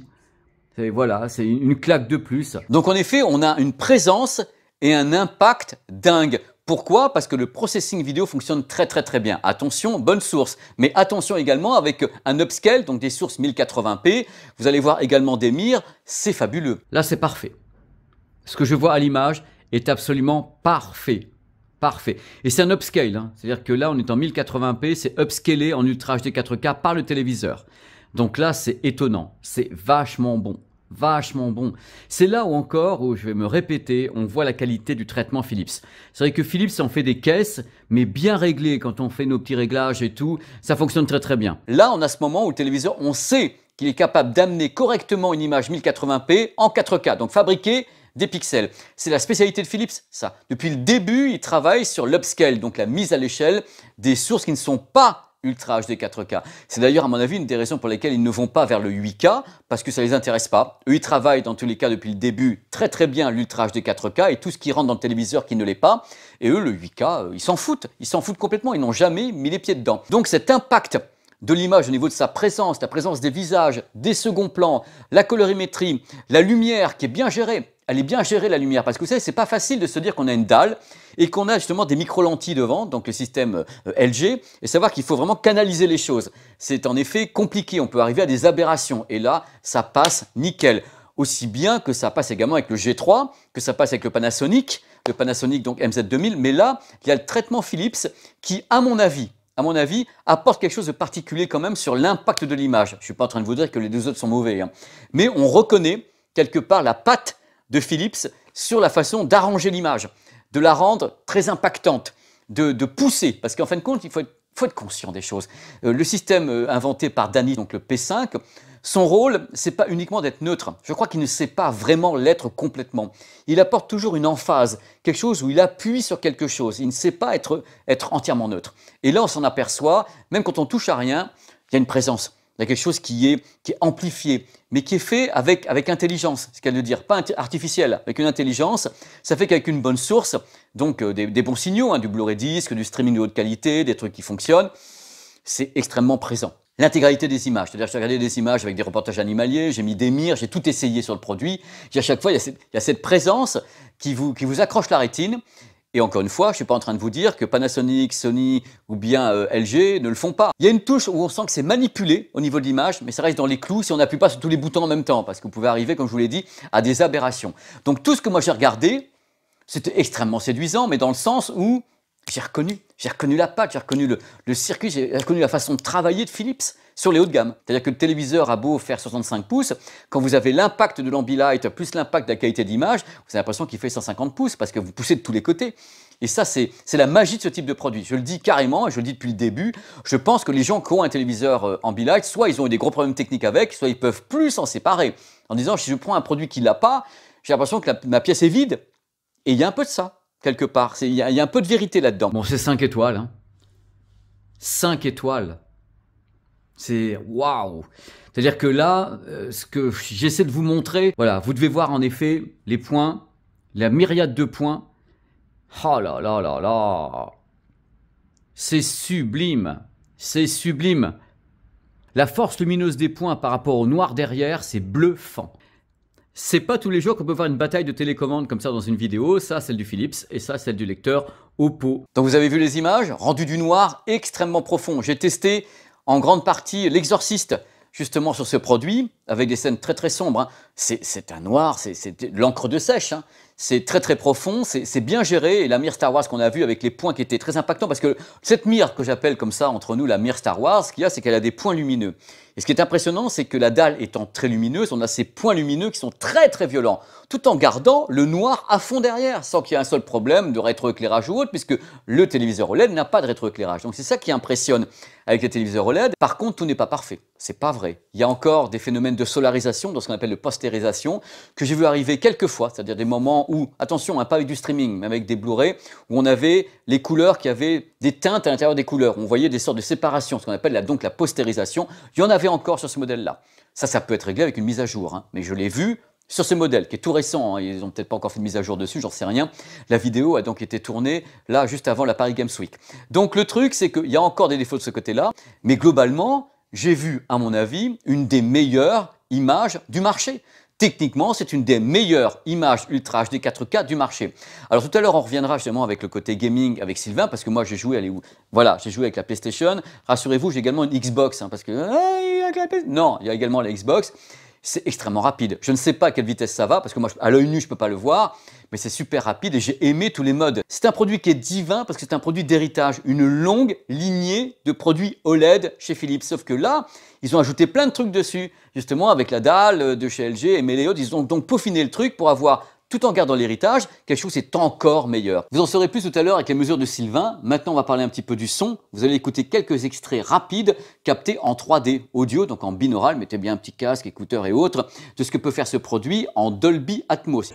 Et voilà, c'est une claque de plus. Donc en effet, on a une présence et un impact dingue. Pourquoi Parce que le processing vidéo fonctionne très très très bien. Attention, bonne source, mais attention également avec euh, un upscale, donc des sources 1080p. Vous allez voir également des mires, c'est fabuleux. Là, c'est parfait. Ce que je vois à l'image est absolument parfait. Parfait. Et c'est un upscale, hein. c'est-à-dire que là, on est en 1080p, c'est upscalé en Ultra HD 4K par le téléviseur. Donc là, c'est étonnant, c'est vachement bon vachement bon. C'est là où encore, où je vais me répéter, on voit la qualité du traitement Philips. C'est vrai que Philips en fait des caisses, mais bien réglées quand on fait nos petits réglages et tout, ça fonctionne très très bien. Là, on a ce moment où le téléviseur, on sait qu'il est capable d'amener correctement une image 1080p en 4K, donc fabriquer des pixels. C'est la spécialité de Philips, ça. Depuis le début, il travaille sur l'upscale, donc la mise à l'échelle des sources qui ne sont pas Ultra HD 4K. C'est d'ailleurs, à mon avis, une des raisons pour lesquelles ils ne vont pas vers le 8K, parce que ça ne les intéresse pas. Eux, ils travaillent dans tous les cas depuis le début très très bien l'Ultra HD 4K et tout ce qui rentre dans le téléviseur qui ne l'est pas. Et eux, le 8K, euh, ils s'en foutent. Ils s'en foutent complètement. Ils n'ont jamais mis les pieds dedans. Donc cet impact de l'image au niveau de sa présence, la présence des visages, des seconds plans, la colorimétrie, la lumière qui est bien gérée, allez bien gérer la lumière. Parce que vous savez, c'est pas facile de se dire qu'on a une dalle et qu'on a justement des micro-lentilles devant, donc le système euh, LG, et savoir qu'il faut vraiment canaliser les choses. C'est en effet compliqué, on peut arriver à des aberrations. Et là, ça passe nickel. Aussi bien que ça passe également avec le G3, que ça passe avec le Panasonic, le Panasonic donc MZ2000, mais là, il y a le traitement Philips qui, à mon avis, à mon avis, apporte quelque chose de particulier quand même sur l'impact de l'image. Je ne suis pas en train de vous dire que les deux autres sont mauvais, hein. mais on reconnaît quelque part la patte de Philips sur la façon d'arranger l'image, de la rendre très impactante, de, pousser, parce qu'en fin de compte, il faut être, conscient des choses. Euh, le système euh, inventé par Danny, donc le P5, son rôle, c'est pas uniquement d'être neutre. Je crois qu'il ne sait pas vraiment l'être complètement. Il apporte toujours une emphase, quelque chose où il appuie sur quelque chose. Il ne sait pas être, être entièrement neutre. Et là, on s'en aperçoit, même quand on touche à rien, il y a une présence. Il y a quelque chose qui est, qui est amplifié, mais qui est fait avec, avec intelligence, ce qu'elle veut dire, pas artificielle, avec une intelligence. Ça fait qu'avec une bonne source, donc euh, des, bons signaux, hein, du Blu-ray disque, du streaming de haute qualité, des trucs qui fonctionnent, c'est extrêmement présent. L'intégralité des images, c'est-à-dire j'ai regardé des images avec des reportages animaliers, j'ai mis des mires, j'ai tout essayé sur le produit. Et à chaque fois, il y a cette, il y a cette présence qui vous, qui vous accroche la rétine et encore une fois, je ne suis pas en train de vous dire que Panasonic, Sony ou bien euh, LG ne le font pas. Il y a une touche où on sent que c'est manipulé au niveau de l'image, mais ça reste dans les clous si on n'appuie pas sur tous les boutons en même temps, parce que vous pouvez arriver, comme je vous l'ai dit, à des aberrations. Donc tout ce que moi j'ai regardé, c'était extrêmement séduisant, mais dans le sens où j'ai reconnu, j'ai reconnu la patte, j'ai reconnu le, le circuit, j'ai reconnu la façon de travailler de Philips sur les hauts de gamme. C'est-à-dire que le téléviseur a beau faire 65 pouces, quand vous avez l'impact de l'ambilight plus l'impact de la qualité d'image, vous avez l'impression qu'il fait 150 pouces parce que vous poussez de tous les côtés. Et ça, c'est la magie de ce type de produit. Je le dis carrément, je le dis depuis le début, je pense que les gens qui ont un téléviseur euh, Ambilight, soit ils ont eu des gros problèmes techniques avec, soit ils peuvent plus s'en séparer. En disant, si je prends un produit qui l'a pas, j'ai l'impression que ma pièce est vide. Et il y a un peu de ça, quelque part. Il y, a un peu de vérité là-dedans. Bon, c'est 5 étoiles. 5 hein. étoiles. C'est waouh. C'est-à-dire que là, euh, ce que j'essaie de vous montrer, voilà, vous devez voir en effet les points, la myriade de points. Oh là là là là. C'est sublime. C'est sublime. La force lumineuse des points par rapport au noir derrière, c'est bluffant. C'est pas tous les jours qu'on peut voir une bataille de télécommande comme ça dans une vidéo, ça celle du Philips et ça celle du lecteur Oppo. Donc vous avez vu les images, rendu du noir extrêmement profond. J'ai testé en grande partie l'exorciste justement sur ce produit, avec des scènes très très sombres. Hein. C'est un noir, c'est de l'encre de sèche, hein. c'est très très profond, c'est bien géré, et la mire Star Wars qu'on a vue avec les points qui étaient très impactants, parce que cette mire que j'appelle comme ça entre nous la mire Star Wars, ce qu'il y a, c'est qu'elle a des points lumineux. Et ce qui est impressionnant, c'est que la dalle étant très lumineuse, on a ces points lumineux qui sont très très violents tout en gardant le noir à fond derrière, sans qu'il y ait un seul problème de rétroéclairage ou autre, puisque le téléviseur OLED n'a pas de rétroéclairage. Donc c'est ça qui impressionne avec les téléviseurs OLED. Par contre, tout n'est pas parfait. C'est pas vrai. Il y a encore des phénomènes de solarisation, dans ce qu'on appelle le postérisation, que j'ai vu arriver quelques fois, c'est-à-dire des moments où, attention, hein, pas avec du streaming, mais avec des Blu-ray, où on avait les couleurs qui avaient des teintes à l'intérieur des couleurs. On voyait des sortes de séparations, ce qu'on appelle là, donc la postérisation. Il y en avait encore sur ce modèle-là. Ça, ça peut être réglé avec une mise à jour, hein, mais je l'ai vu sur ce modèle, qui est tout récent, hein, ils n'ont peut-être pas encore fait de mise à jour dessus, j'en sais rien, la vidéo a donc été tournée là, juste avant la Paris Games Week. Donc le truc, c'est qu'il y a encore des défauts de ce côté-là, mais globalement, j'ai vu, à mon avis, une des meilleures images du marché. Techniquement, c'est une des meilleures images Ultra HD 4K du marché. Alors tout à l'heure, on reviendra justement avec le côté gaming avec Sylvain, parce que moi j'ai joué, où Voilà, j'ai joué avec la PlayStation. Rassurez-vous, j'ai également une Xbox, hein, parce que ah, non, il y a également la Xbox c'est extrêmement rapide. Je ne sais pas à quelle vitesse ça va, parce que moi, à l'œil nu, je ne peux pas le voir, mais c'est super rapide et j'ai aimé tous les modes. C'est un produit qui est divin parce que c'est un produit d'héritage, une longue lignée de produits OLED chez Philips. Sauf que là, ils ont ajouté plein de trucs dessus, justement avec la dalle de chez LG et Meleo, ils ont donc peaufiné le truc pour avoir tout en gardant l'héritage, quelque chose est encore meilleur. Vous en saurez plus tout à l'heure avec les mesures de Sylvain. Maintenant, on va parler un petit peu du son. Vous allez écouter quelques extraits rapides captés en 3D audio, donc en binaural, mettez bien un petit casque, écouteur et autres, de ce que peut faire ce produit en Dolby Atmos.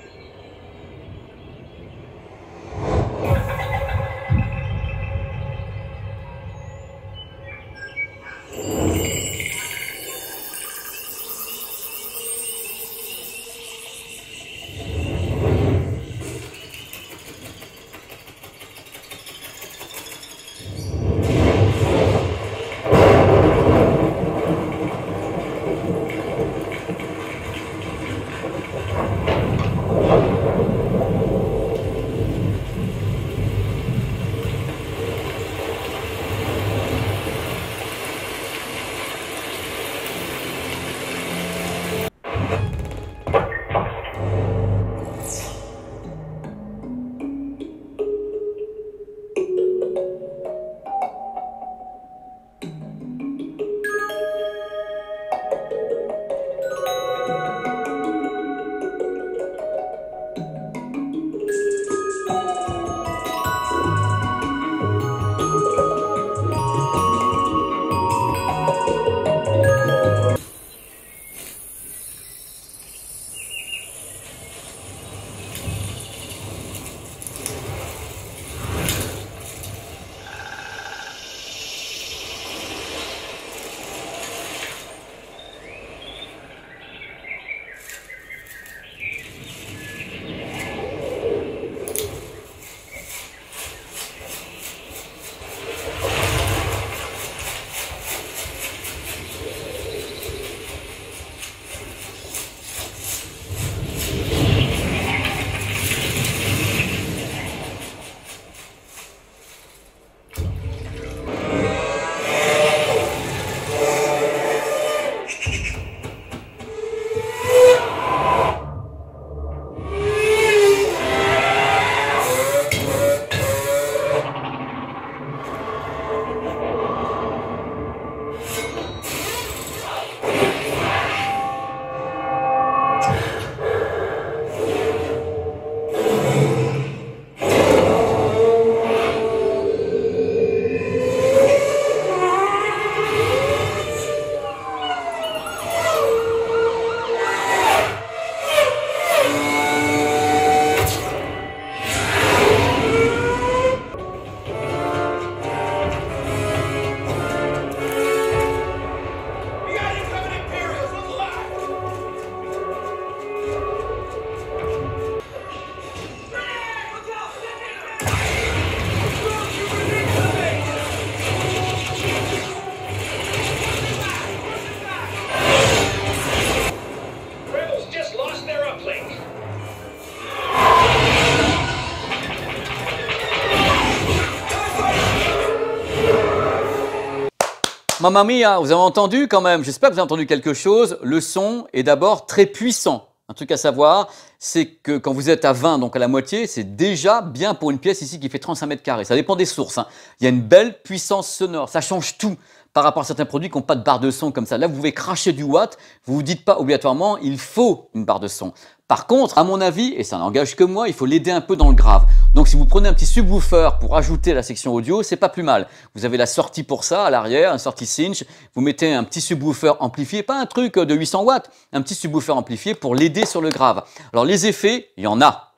Mamma mia, hein, vous avez entendu quand même, j'espère que vous avez entendu quelque chose. Le son est d'abord très puissant. Un truc à savoir, c'est que quand vous êtes à 20, donc à la moitié, c'est déjà bien pour une pièce ici qui fait 35 mètres carrés. Ça dépend des sources. Hein. Il y a une belle puissance sonore. Ça change tout par rapport à certains produits qui n'ont pas de barre de son comme ça. Là, vous pouvez cracher du watt. Vous vous dites pas obligatoirement, il faut une barre de son. Par contre, à mon avis, et ça n'engage que moi, il faut l'aider un peu dans le grave. Donc si vous prenez un petit subwoofer pour ajouter la section audio, c'est pas plus mal. Vous avez la sortie pour ça à l'arrière, une sortie cinch, vous mettez un petit subwoofer amplifié, pas un truc euh, de 800 watts, un petit subwoofer amplifié pour l'aider sur le grave. Alors les effets, il y en a.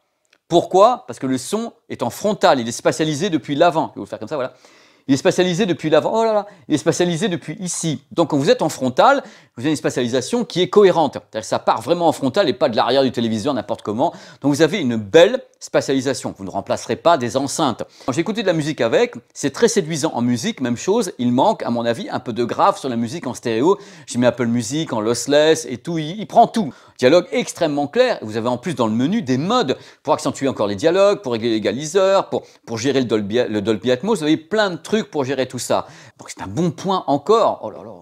Pourquoi Parce que le son est en frontal, il est spatialisé depuis l'avant. Je vais vous faire comme ça, voilà il est spatialisé depuis l'avant, oh là là, il est spatialisé depuis ici. Donc quand vous êtes en frontal, vous avez une spatialisation qui est cohérente. C'est-à-dire ça part vraiment en frontal et pas de l'arrière du téléviseur n'importe comment. Donc vous avez une belle spatialisation. Vous ne remplacerez pas des enceintes. Quand j'ai écouté de la musique avec, c'est très séduisant en musique, même chose, il manque à mon avis un peu de grave sur la musique en stéréo. J'ai mis Apple musique en lossless et tout, il, prend tout. Dialogue extrêmement clair. Vous avez en plus dans le menu des modes pour accentuer encore les dialogues, pour régler l'égaliseur, pour, pour gérer le Dolby, le Dolby Atmos. Vous avez plein de trucs pour gérer tout ça. Donc c'est un bon point encore. Oh là là,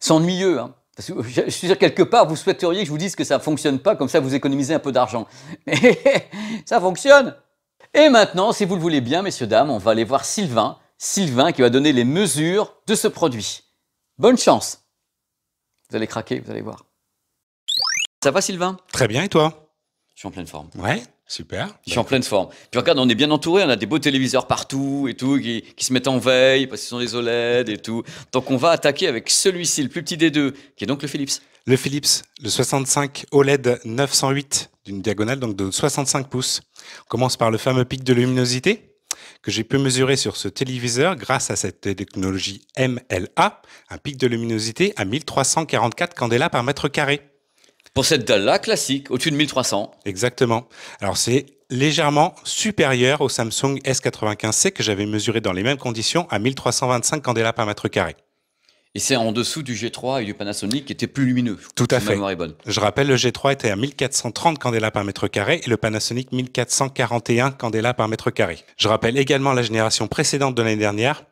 c'est ennuyeux. Hein. Parce que je suis sûr quelque part, vous souhaiteriez que je vous dise que ça fonctionne pas, comme ça vous économisez un peu d'argent. Mais <laughs> ça fonctionne. Et maintenant, si vous le voulez bien, messieurs, dames, on va aller voir Sylvain. Sylvain qui va donner les mesures de ce produit. Bonne chance. Vous allez craquer, vous allez voir. Ça va Sylvain Très bien, et toi Je suis en pleine forme. Ouais Super. Je suis en pleine forme. Puis regarde, on est bien entouré, on a des beaux téléviseurs partout et tout, qui, se mettent en veille parce qu'ils sont des OLED et tout. Donc on va attaquer avec celui-ci, le plus petit des deux, qui est donc le Philips. Le Philips, le 65 OLED 908 d'une diagonale, donc de 65 pouces. On commence par le fameux pic de luminosité que j'ai pu mesurer sur ce téléviseur grâce à cette technologie MLA, un pic de luminosité à 1344 candela par mètre carré pour cette dalle-là classique, au-dessus de 1300. Exactement. Alors c'est légèrement supérieur au Samsung S95C que j'avais mesuré dans les mêmes conditions à 1325 candela par mètre carré. Et c'est en dessous du G3 et du Panasonic qui étaient plus lumineux. Tout à fait. Est bonne. Je rappelle, le G3 était à 1430 candela par mètre carré et le Panasonic 1441 candela par mètre carré. Je rappelle également la génération précédente de l'année dernière,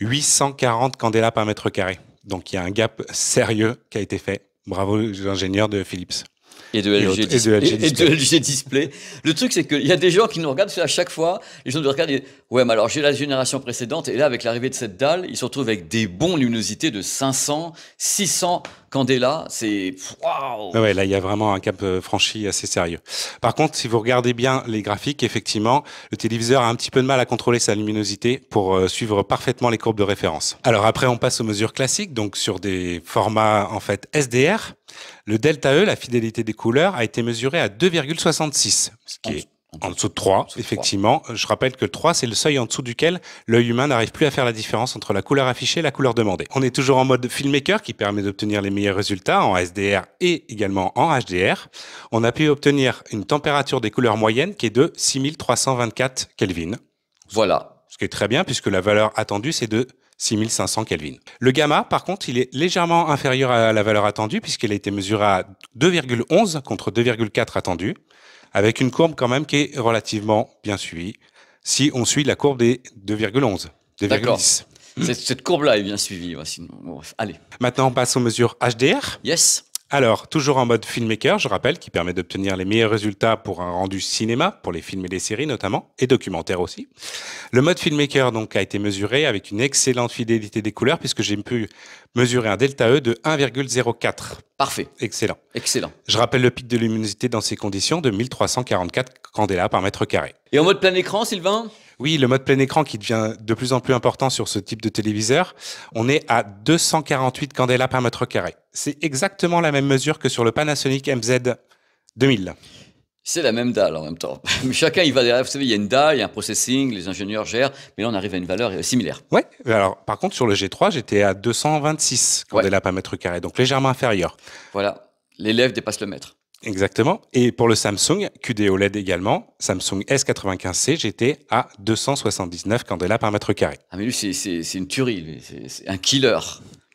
840 candela par mètre carré. Donc il y a un gap sérieux qui a été fait Bravo ingénieurs de Philips. Et de, LG, et, et, de LG, Display. Le truc, c'est qu'il y a des gens qui nous regardent à chaque fois. Les gens nous regardent et disent Ouais, mais alors j'ai la génération précédente. Et là, avec l'arrivée de cette dalle, ils se retrouvent avec des bons luminosités de 500, 600. Candela, c'est waouh. Ouais, là il y a vraiment un cap euh, franchi assez sérieux. Par contre, si vous regardez bien les graphiques, effectivement, le téléviseur a un petit peu de mal à contrôler sa luminosité pour euh, suivre parfaitement les courbes de référence. Alors après, on passe aux mesures classiques, donc sur des formats en fait SDR. Le delta E, la fidélité des couleurs, a été mesuré à 2,66, ce qui est en dessous de 3, effectivement. Euh, je rappelle que 3, c'est le seuil en dessous duquel l'œil humain n'arrive plus à faire la différence entre la couleur affichée et la couleur demandée. On est toujours en mode filmmaker qui permet d'obtenir les meilleurs résultats en SDR et également en HDR. On a pu obtenir une température des couleurs moyennes qui est de 6324 Kelvin. Voilà. Ce qui est très bien puisque la valeur attendue, c'est de 6500 Kelvin. Le gamma, par contre, il est légèrement inférieur à la valeur attendue puisqu'il a été mesuré à 2,11 contre 2,4 attendu avec une courbe quand même qui est relativement bien suivie, si on suit la courbe des 2,11, 2,10. Cette, courbe-là est bien suivie. allez. Maintenant, on passe aux mesures HDR. Yes. Alors, toujours en mode filmmaker, je rappelle, qui permet d'obtenir les meilleurs résultats pour un rendu cinéma, pour les films et les séries notamment, et documentaires aussi. Le mode filmmaker donc a été mesuré avec une excellente fidélité des couleurs, puisque j'ai pu mesurer un delta E de 1,04. Parfait. Excellent. Excellent. Je rappelle le pic de luminosité dans ces conditions de 1344 candela par mètre carré. Et en mode plein écran, Sylvain oui, le mode plein écran qui devient de plus en plus important sur ce type de téléviseur. On est à 248 candela par mètre carré. C'est exactement la même mesure que sur le Panasonic MZ 2000. C'est la même dalle en même temps. <laughs> Chacun il va derrière. Vous savez, il y a une dalle, il y a un processing, les ingénieurs gèrent, mais on arrive à une valeur similaire. Oui, Alors par contre sur le G3, j'étais à 226 candélas par mètre carré, donc légèrement inférieur. Voilà. L'élève dépasse le mètre. Exactement. Et pour le Samsung QD OLED également, Samsung S95C, j'étais à 279 candelas par mètre carré. Ah mais lui, c'est une tuerie, c'est un killer.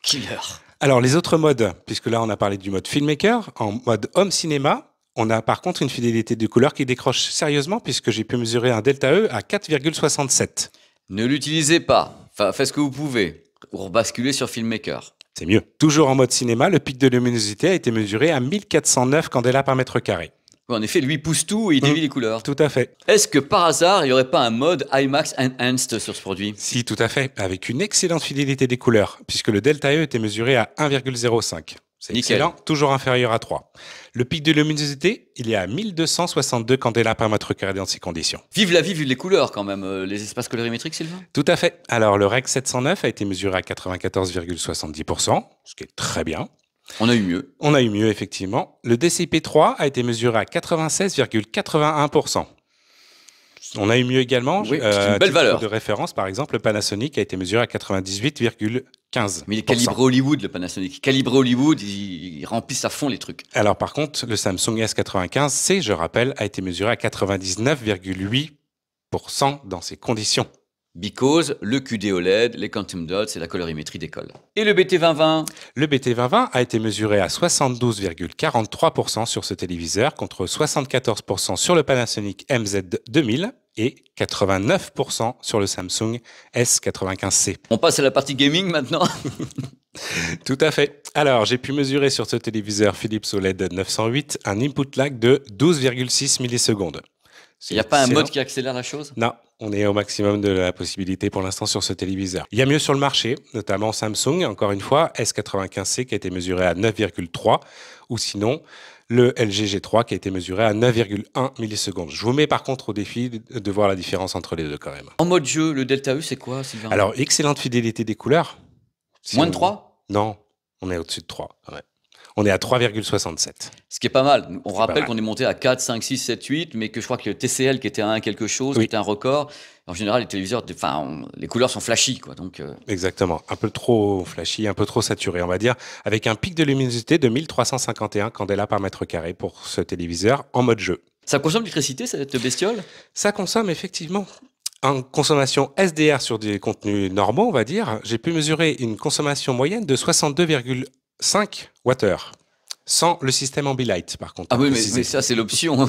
Killer. Alors les autres modes, puisque là on a parlé du mode filmmaker, en mode home cinéma, on a par contre une fidélité de couleur qui décroche sérieusement puisque j'ai pu mesurer un delta E à 4,67. Ne l'utilisez pas, enfin, faites ce que vous pouvez pour basculer sur filmmaker. C'est mieux. Toujours en mode cinéma, le pic de luminosité a été mesuré à 1409 candela par mètre carré. En effet, lui pousse tout et il mm. dévie les couleurs. Tout à fait. Est-ce que par hasard, il n'y aurait pas un mode IMAX Enhanced sur ce produit Si, tout à fait, avec une excellente fidélité des couleurs, puisque le delta E était mesuré à 1,05. C'est excellent, toujours inférieur à 3. Le pic de luminosité, il est à 1262 candélabres par mètre carré dans ces conditions. Vive la vie, vive les couleurs quand même, euh, les espaces colorimétriques, Sylvain Tout à fait. Alors, le REC 709 a été mesuré à 94,70%, ce qui est très bien. On a eu mieux. On a eu mieux, effectivement. Le DCP3 a été mesuré à 96,81%. On a eu mieux également. Oui, une euh, belle valeur. De référence, par exemple, le Panasonic a été mesuré à 98,15. Mais il est Hollywood, le Panasonic. Calibré Hollywood, il, remplit remplissent à fond les trucs. Alors, par contre, le Samsung S95C, je rappelle, a été mesuré à 99,8% dans ces conditions. Because le QD OLED, les quantum dots et la colorimétrie d'école. Et le BT2020 Le BT2020 a été mesuré à 72,43% sur ce téléviseur contre 74% sur le Panasonic MZ2000 et 89% sur le Samsung S95C. On passe à la partie gaming maintenant <laughs> Tout à fait. Alors, j'ai pu mesurer sur ce téléviseur Philips OLED 908 un input lag de 12,6 millisecondes. Il n'y a pas un mode qui accélère la chose Non, on est au maximum de la possibilité pour l'instant sur ce téléviseur. Il y a mieux sur le marché, notamment Samsung, encore une fois, S95C qui a été mesuré à 9,3, ou sinon le LG-G3 qui a été mesuré à 9,1 millisecondes. Je vous mets par contre au défi de voir la différence entre les deux quand même. En mode jeu, le Delta U, c'est quoi, Sylvain Alors, excellente fidélité des couleurs. Moins de 3 Non, on est au-dessus de 3. On est à 3,67. Ce qui est pas mal. On rappelle qu'on est monté à 4, 5, 6, 7, 8, mais que je crois que le TCL qui était à quelque chose, était un record. En général, les téléviseurs, les couleurs sont flashy, quoi. Donc, euh, Exactement. Un peu trop flashy, un peu trop saturé, on va dire, avec un pic de luminosité de 1351 candela par mètre carré pour ce téléviseur en mode jeu. Ça consomme d'électricité, cette bestiole Ça consomme effectivement en consommation SDR sur des contenus normaux, on va dire, j'ai pu mesurer une consommation moyenne de 62,1 5 watts sans le système Ambilight, par contre. Ah oui, mais, ça, c'est l'option.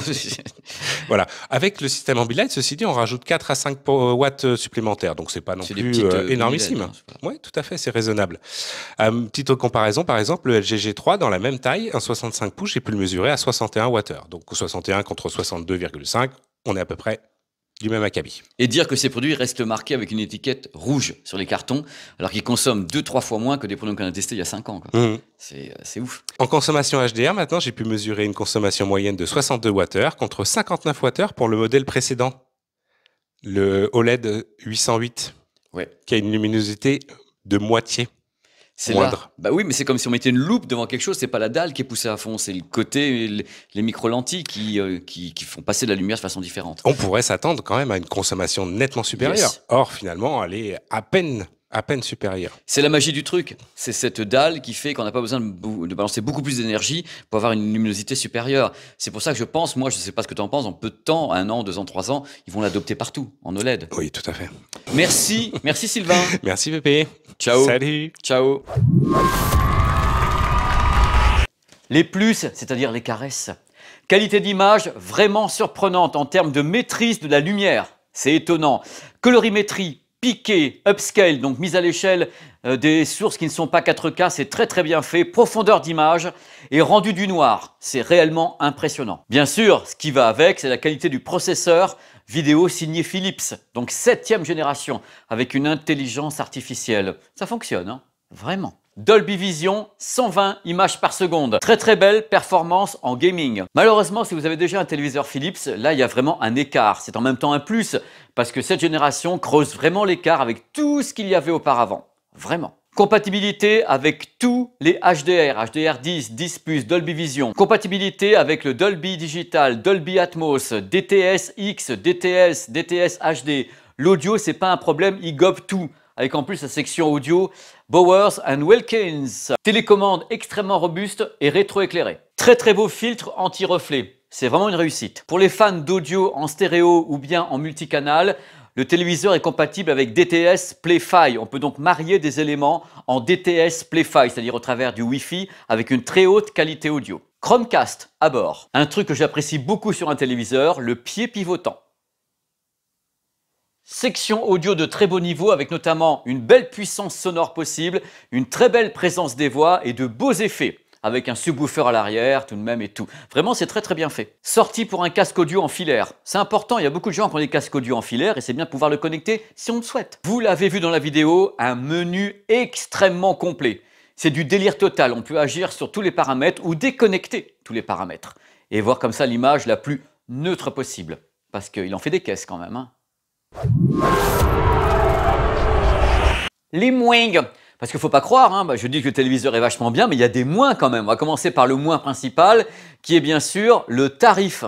<laughs> voilà. Avec le système Ambilight, ceci dit, on rajoute 4 à 5 watts euh, supplémentaires. Donc, ce n'est pas non plus euh, euh, énormissime. Hein, oui, tout à fait, c'est raisonnable. Euh, petite comparaison, par exemple, le LG 3 dans la même taille, un 65 pouces, j'ai pu le mesurer à 61 watts. Donc, 61 contre 62,5, on est à peu près même acabit. Et dire que ces produits restent marqués avec une étiquette rouge sur les cartons, alors qu'ils consomment deux, trois fois moins que des produits qu'on a testés il y a cinq ans. Mhm. Euh, c'est ouf. En consommation HDR, maintenant, j'ai pu mesurer une consommation moyenne de 62 Wh contre 59 Wh pour le modèle précédent, le OLED 808, ouais. qui a une luminosité de moitié. C'est moindre. Bah oui, mais c'est comme si on mettait une loupe devant quelque chose. C'est pas la dalle qui est poussée à fond, c'est le côté, les micro-lentilles euh, qui, qui, font passer la lumière de façon différente. On pourrait s'attendre quand même à une consommation nettement supérieure. Or, finalement, elle est à peine à peine supérieure. C'est la magie du truc. C'est cette dalle qui fait qu'on n'a pas besoin de, de, balancer beaucoup plus d'énergie pour avoir une luminosité supérieure. C'est pour ça que je pense, moi, je ne sais pas ce que tu en penses, en peu de temps, un an, deux ans, trois ans, ils vont l'adopter partout, en OLED. Oui, tout à fait. Merci, merci Sylvain. <laughs> Merci Pépé. Ciao. Salut. Ciao. Les plus, c'est-à-dire les caresses. Qualité d'image vraiment surprenante en termes de maîtrise de la lumière. C'est étonnant. Colorimétrie, piqué, upscale, donc mise à l'échelle euh, des sources qui ne sont pas 4K, c'est très très bien fait, profondeur d'image et rendu du noir, c'est réellement impressionnant. Bien sûr, ce qui va avec, c'est la qualité du processeur vidéo signé Philips, donc septième génération, avec une intelligence artificielle. Ça fonctionne, hein vraiment. Dolby Vision, 120 images par seconde. Très très belle performance en gaming. Malheureusement, si vous avez déjà un téléviseur Philips, là il y a vraiment un écart. C'est en même temps un plus, parce que cette génération creuse vraiment l'écart avec tout ce qu'il y avait auparavant. Vraiment. Compatibilité avec tous les HDR, HDR10, 10+, Dolby Vision. Compatibilité avec le Dolby Digital, Dolby Atmos, DTS X, DTS, DTS HD. L'audio, c'est pas un problème, il gobe tout. Avec en plus la section audio Bowers and Wilkins. Télécommande extrêmement robuste et rétroéclairée. Très très beau filtre anti-reflet. C'est vraiment une réussite. Pour les fans d'audio en stéréo ou bien en multicanal, le téléviseur est compatible avec DTS PlayFi. On peut donc marier des éléments en DTS PlayFi, cest c'est-à-dire au travers du Wi-Fi, avec une très haute qualité audio. Chromecast à bord. Un truc que j'apprécie beaucoup sur un téléviseur, le pied pivotant. Section audio de très beau niveau avec notamment une belle puissance sonore possible, une très belle présence des voix et de beaux effets avec un subwoofer à l'arrière tout de même et tout. Vraiment, c'est très très bien fait. Sortie pour un casque audio en filaire. C'est important, il y a beaucoup de gens qui ont des casques audio en filaire et c'est bien de pouvoir le connecter si on le souhaite. Vous l'avez vu dans la vidéo, un menu extrêmement complet. C'est du délire total, on peut agir sur tous les paramètres ou déconnecter tous les paramètres et voir comme ça l'image la plus neutre possible. Parce qu'il en fait des caisses quand même. Hein. Les moings parce qu'il ne faut pas croire, hein, bah, je dis que le téléviseur est vachement bien, mais il y a des moins quand même. On va commencer par le moins principal, qui est bien sûr le tarif.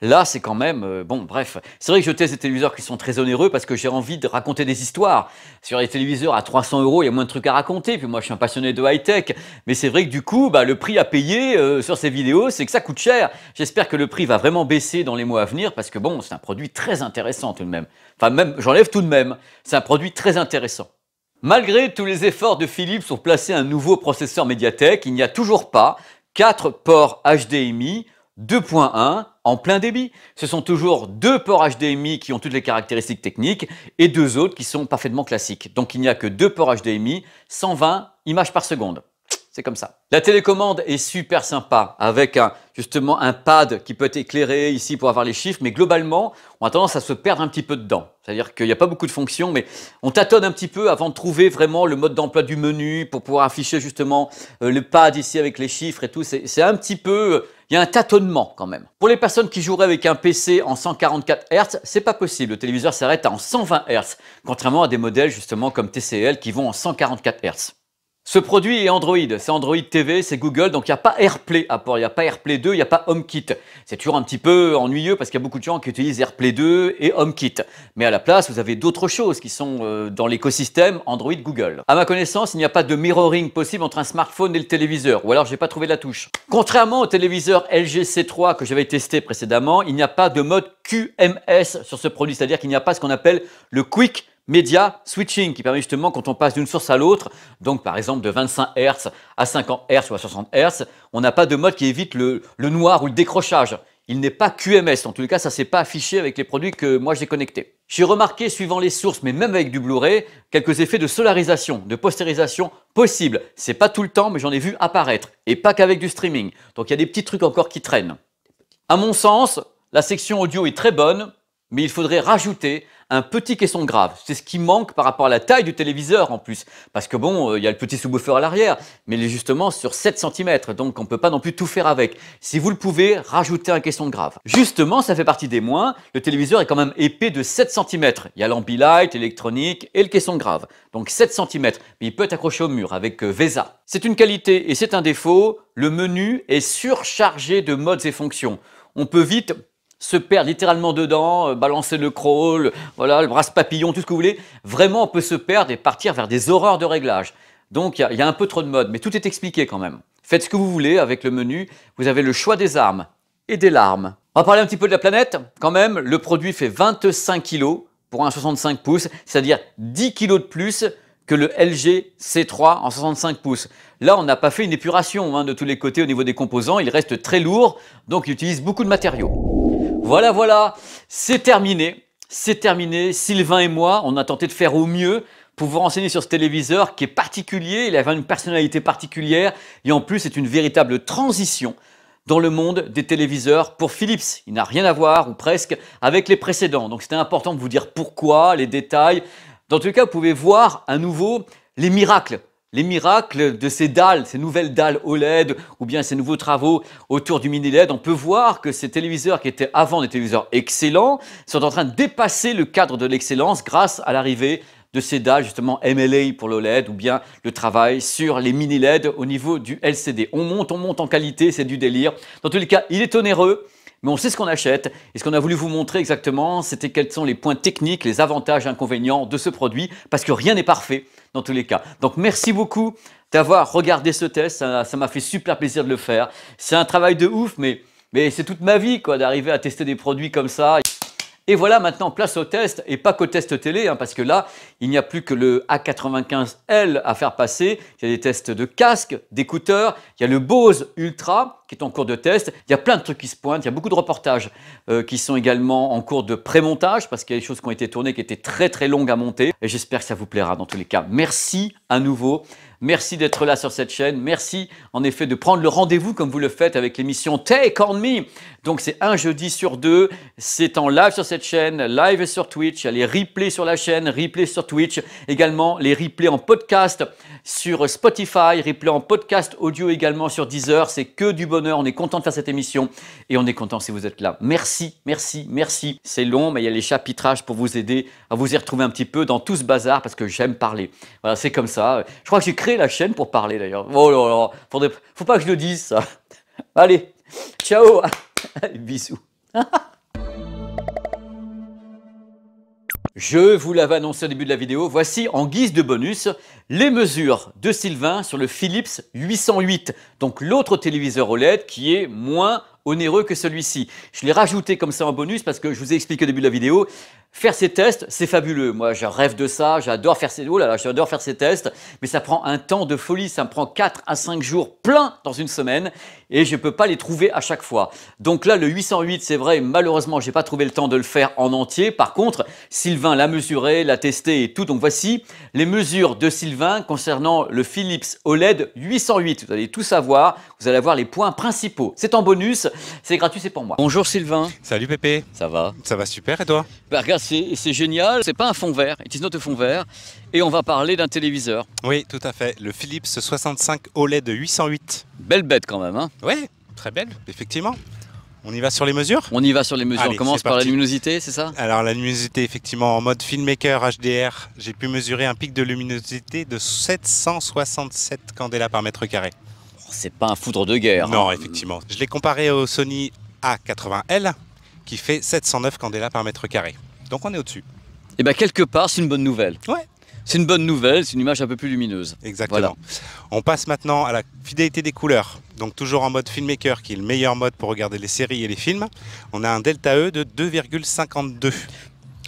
Là, c'est quand même... Euh, bon, bref. C'est vrai que je teste des téléviseurs qui sont très onéreux parce que j'ai envie de raconter des histoires. Sur les téléviseurs à 300 euros, il y a moins de trucs à raconter. Puis moi, je suis un passionné de high-tech. Mais c'est vrai que du coup, bah, le prix à payer euh, sur ces vidéos, c'est que ça coûte cher. J'espère que le prix va vraiment baisser dans les mois à venir parce que bon, c'est un produit très intéressant tout de même. Enfin, même, j'enlève tout de même. C'est un produit très intéressant. Malgré tous les efforts de Philips sur placer un nouveau processeur médiathèque, il n'y a toujours pas 4 ports HDMI 2.1 en plein débit. Ce sont toujours deux ports HDMI qui ont toutes les caractéristiques techniques et deux autres qui sont parfaitement classiques. Donc il n'y a que deux ports HDMI, 120 images par seconde. C'est comme ça. La télécommande est super sympa avec justement un pad qui peut être éclairé ici pour avoir les chiffres, mais globalement, on a tendance à se perdre un petit peu dedans. C'est-à-dire qu'il n'y a pas beaucoup de fonctions, mais on tâtonne un petit peu avant de trouver vraiment le mode d'emploi du menu pour pouvoir afficher justement euh, le pad ici avec les chiffres et tout. C'est un petit peu il y a un tâtonnement quand même. Pour les personnes qui joueraient avec un PC en 144 Hz, c'est pas possible. Le téléviseur s'arrête en 120 Hz, contrairement à des modèles justement comme TCL qui vont en 144 Hz. Ce produit est Android, c'est Android TV, c'est Google, donc il n'y a pas AirPlay à port, il n'y a pas AirPlay 2, il n'y a pas HomeKit. C'est toujours un petit peu ennuyeux parce qu'il y a beaucoup de gens qui utilisent AirPlay 2 et HomeKit. Mais à la place, vous avez d'autres choses qui sont euh, dans l'écosystème Android Google. À ma connaissance, il n'y a pas de mirroring possible entre un smartphone et le téléviseur, ou alors j'ai pas trouvé la touche. Contrairement au téléviseur LG C3 que j'avais testé précédemment, il n'y a pas de mode QMS sur ce produit, c'est-à-dire qu'il n'y a pas ce qu'on appelle le Quick Media switching qui permet justement quand on passe d'une source à l'autre, donc par exemple de 25 Hz à 50 Hz ou à 60 Hz, on n'a pas de mode qui évite le, noir ou le décrochage. Il n'est pas QMS, en tout cas ça s'est pas affiché avec les produits que moi j'ai connectés. J'ai remarqué, suivant les sources, mais même avec du Blu-ray, quelques effets de solarisation, de postérisation possibles. C'est pas tout le temps, mais j'en ai vu apparaître, et pas qu'avec du streaming. Donc il y a des petits trucs encore qui traînent. À mon sens, la section audio est très bonne, mais il faudrait rajouter un petit caisson grave. C'est ce qui manque par rapport à la taille du téléviseur en plus. Parce que bon, euh, il y a le petit sous subwoofer à l'arrière, mais il est justement sur 7 cm, donc on ne peut pas non plus tout faire avec. Si vous le pouvez, rajoutez un caisson grave. Justement, ça fait partie des moins. Le téléviseur est quand même épais de 7 cm. Il y a l'ambilight, l'électronique et le caisson grave. Donc 7 cm, mais il peut être accroché au mur avec euh, VESA. C'est une qualité et c'est un défaut. Le menu est surchargé de modes et fonctions. On peut vite se perdre littéralement dedans, euh, balancer le crawl, voilà, le brasse papillon, tout ce que vous voulez. Vraiment, on peut se perdre et partir vers des horreurs de réglage. Donc, il y, a un peu trop de mode, mais tout est expliqué quand même. Faites ce que vous voulez avec le menu. Vous avez le choix des armes et des larmes. On va parler un petit peu de la planète. Quand même, le produit fait 25 kg pour un 65 pouces, c'est-à-dire 10 kg de plus que le LG C3 en 65 pouces. Là, on n'a pas fait une épuration hein, de tous les côtés au niveau des composants, il reste très lourd, donc il utilise beaucoup de matériaux. Voilà, voilà, c'est terminé. C'est terminé. Sylvain et moi, on a tenté de faire au mieux pour vous renseigner sur ce téléviseur qui est particulier. Il avait une personnalité particulière et en plus, c'est une véritable transition dans le monde des téléviseurs pour Philips. Il n'a rien à voir, ou presque, avec les précédents. Donc c'était important de vous dire pourquoi, les détails. Dans tous les cas, vous pouvez voir à nouveau les miracles les miracles de ces dalles, ces nouvelles dalles OLED ou bien ces nouveaux travaux autour du mini LED, on peut voir que ces téléviseurs qui étaient avant des téléviseurs excellents sont en train de dépasser le cadre de l'excellence grâce à l'arrivée de ces dalles justement MLA pour l'OLED ou bien le travail sur les mini LED au niveau du LCD. On monte, on monte en qualité, c'est du délire. Dans tous les cas, il est onéreux. Mais on sait ce qu'on achète et ce qu'on a voulu vous montrer exactement, c'était quels sont les points techniques, les avantages et inconvénients de ce produit parce que rien n'est parfait dans tous les cas. Donc merci beaucoup d'avoir regardé ce test, ça m'a fait super plaisir de le faire. C'est un travail de ouf, mais, mais c'est toute ma vie quoi d'arriver à tester des produits comme ça. Et voilà maintenant place au test, et pas qu'au test télé, hein, parce que là, il n'y a plus que le A95L à faire passer. Il y a des tests de casque, d'écouteurs, il y a le Bose Ultra qui est en cours de test. Il y a plein de trucs qui se pointent, il y a beaucoup de reportages euh, qui sont également en cours de pré-montage, parce qu'il y a des choses qui ont été tournées qui étaient très très longues à monter. Et j'espère que ça vous plaira dans tous les cas. Merci à nouveau. Merci d'être là sur cette chaîne. Merci en effet de prendre le rendez-vous comme vous le faites avec l'émission Take On Me. Donc c'est un jeudi sur deux. C'est en live sur cette chaîne, live sur Twitch. les replays sur la chaîne, replays sur Twitch. Également les replays en podcast sur Spotify, replay en podcast audio également sur Deezer. C'est que du bonheur. On est content de faire cette émission et on est content si vous êtes là. Merci, merci, merci. C'est long, mais il y a les chapitrages pour vous aider à vous y retrouver un petit peu dans tout ce bazar parce que j'aime parler. Voilà, c'est comme ça. Je crois que j'ai créé la chaîne pour parler d'ailleurs. Oh là là, ne faut pas que je le dise ça. Allez, ciao, <laughs> bisous. <laughs> Je vous l'avais annoncé au début de la vidéo, voici en guise de bonus les mesures de Sylvain sur le Philips 808, donc l'autre téléviseur OLED qui est moins onéreux que celui-ci. Je l'ai rajouté comme ça en bonus parce que je vous ai expliqué au début de la vidéo. Faire ces tests, c'est fabuleux. Moi, je rêve de ça. J'adore faire ces, oh là j'adore faire ces tests. Mais ça prend un temps de folie. Ça me prend 4 à 5 jours plein dans une semaine et je ne peux pas les trouver à chaque fois. Donc là, le 808, c'est vrai. Malheureusement, je j'ai pas trouvé le temps de le faire en entier. Par contre, Sylvain l'a mesuré, l'a testé et tout. Donc voici les mesures de Sylvain concernant le Philips OLED 808. Vous allez tout savoir. Vous allez avoir les points principaux. C'est en bonus. C'est gratuit, c'est pour moi. Bonjour Sylvain. Salut Pépé. Ça va Ça va super et toi bah, regarde, c'est génial. C'est pas un fond vert. It is not fond vert. Et on va parler d'un téléviseur. Oui, tout à fait. Le Philips 65 OLED 808. Belle bête quand même, hein Ouais, très belle, effectivement. On y va sur les mesures On y va sur les mesures. on commence par la luminosité, c'est ça Alors la luminosité, effectivement, en mode filmmaker HDR, j'ai pu mesurer un pic de luminosité de 767 candélas par mètre carré c'est pas un foudre de guerre. Non, hein. effectivement. Je l'ai comparé au Sony A80L qui fait 709 candela par mètre carré. Donc on est au-dessus. Et eh bien quelque part, c'est une bonne nouvelle. Ouais. C'est une bonne nouvelle, c'est une image un peu plus lumineuse. Exactement. On passe maintenant à la fidélité des couleurs. Donc toujours en mode filmmaker, qui est le meilleur mode pour regarder les séries et les films. On a un delta E de 2,52.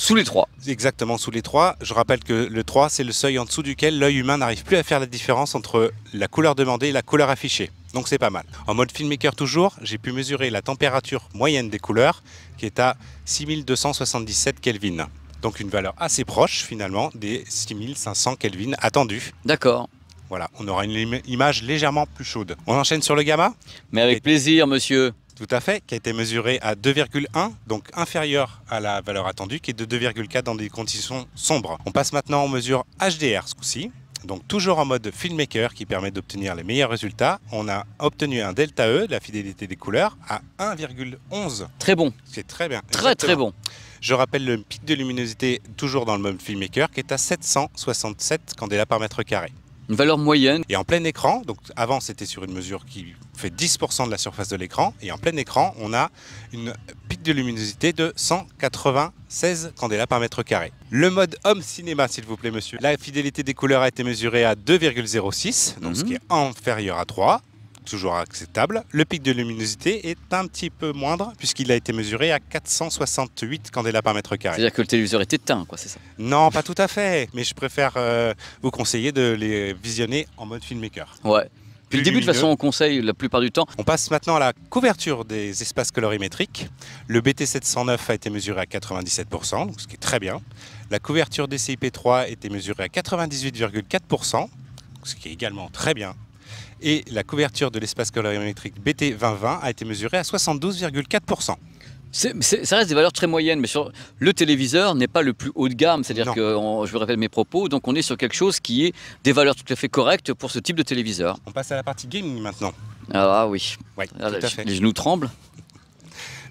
Sous les trois. Exactement, sous les trois. Je rappelle que le 3, c'est le seuil en dessous duquel l'œil humain n'arrive plus à faire la différence entre la couleur demandée et la couleur affichée. Donc c'est pas mal. En mode filmmaker toujours, j'ai pu mesurer la température moyenne des couleurs qui est à 6277 Kelvin. Donc une valeur assez proche finalement des 6500 Kelvin attendus. D'accord. Voilà, on aura une image légèrement plus chaude. On enchaîne sur le gamma Mais avec plaisir, monsieur. Tout à fait, qui a été mesuré à 2,1, donc inférieur à la valeur attendue, qui est de 2,4 dans des conditions sombres. On passe maintenant aux mesures HDR ce coup-ci. Donc toujours en mode filmmaker qui permet d'obtenir les meilleurs résultats, on a obtenu un delta E, la fidélité des couleurs, à 1,11. Très bon. C'est très bien. Très très bon. Je rappelle le pic de luminosité toujours dans le mode filmmaker qui est à 767 candela par mètre carré une valeur moyenne. Et en plein écran, donc avant c'était sur une mesure qui fait 10% de la surface de l'écran, et en plein écran, on a une pique de luminosité de 196 candélas par mètre carré. Le mode homme cinéma, s'il vous plaît, monsieur. La fidélité des couleurs a été mesurée à 2,06, donc ce mhm. qui est inférieur à 3 toujours acceptable. Le pic de luminosité est un petit peu moindre puisqu'il a été mesuré à 468 candela par mètre carré. C'est-à-dire que le téléviseur était éteint, quoi, c'est ça Non, pas tout à fait, mais je préfère euh, vous conseiller de les visionner en mode filmmaker. Ouais. Puis le début, de façon, on conseille la plupart du temps. On passe maintenant à la couverture des espaces colorimétriques. Le BT709 a été mesuré à 97%, ce qui est très bien. La couverture des CIP3 a été mesurée à 98,4%, ce qui est également très bien et la couverture de l'espace colorimétrique BT 2020 a été mesurée à 72,4%. ça reste des valeurs très moyennes, mais sur, le téléviseur n'est pas le plus haut de gamme. C'est-à-dire que, je vous répète mes propos, donc on est sur quelque chose qui est des valeurs tout à fait correctes pour ce type de téléviseur. On passe à la partie gaming maintenant. Ah, oui, ah, les genoux tremblent.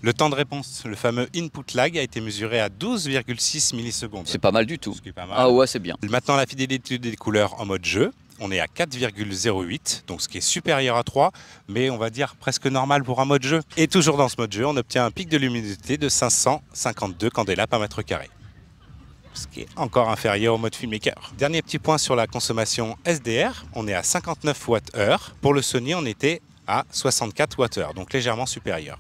Le temps de réponse, le fameux input lag, a été mesuré à 12,6 millisecondes. C'est pas mal du tout. pas ah mal. Ah ouais, c'est bien. Maintenant, la fidélité des couleurs en mode jeu on est à 4,08, donc ce qui est supérieur à 3, mais on va dire presque normal pour un mode jeu. Et toujours dans ce mode jeu, on obtient un pic de luminosité de 552 candela par mètre carré ce qui est encore inférieur au mode filmmaker. Dernier petit point sur la consommation SDR, on est à 59 Wh. Pour le Sony, on était à 64 Wh, donc légèrement supérieur.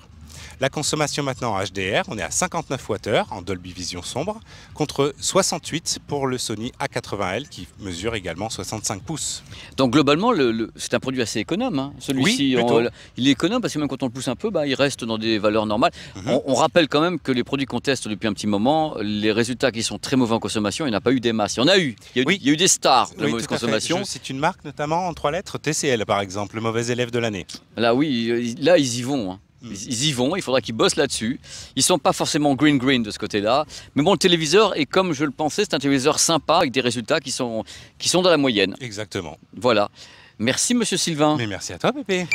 La consommation maintenant en HDR, on est à 59 Wh en Dolby Vision sombre, contre 68 pour le Sony A80L qui mesure également 65 pouces. Donc globalement, c'est un produit assez économe. Hein, celui-ci, il est économe parce que même quand on le pousse un peu, bah, il reste dans des valeurs normales. Mhm. on, rappelle quand même que les produits qu'on teste depuis un petit moment, les résultats qui sont très mauvais en consommation, il n'y a pas eu des masses. Il y en a eu. Il y a eu, il y eu des stars de mauvaise consommation. C'est une marque notamment en trois lettres, TCL par exemple, le mauvais élève de l'année. Là oui, là ils y vont. Hein. Ils, y vont, il faudra qu'ils bossent là-dessus. Ils sont pas forcément green-green de ce côté-là. Mais bon, le téléviseur est comme je le pensais, c'est un téléviseur sympa avec des résultats qui sont, qui sont dans la moyenne. Exactement. Voilà. Merci, monsieur Sylvain. Mais merci à toi, Pépé.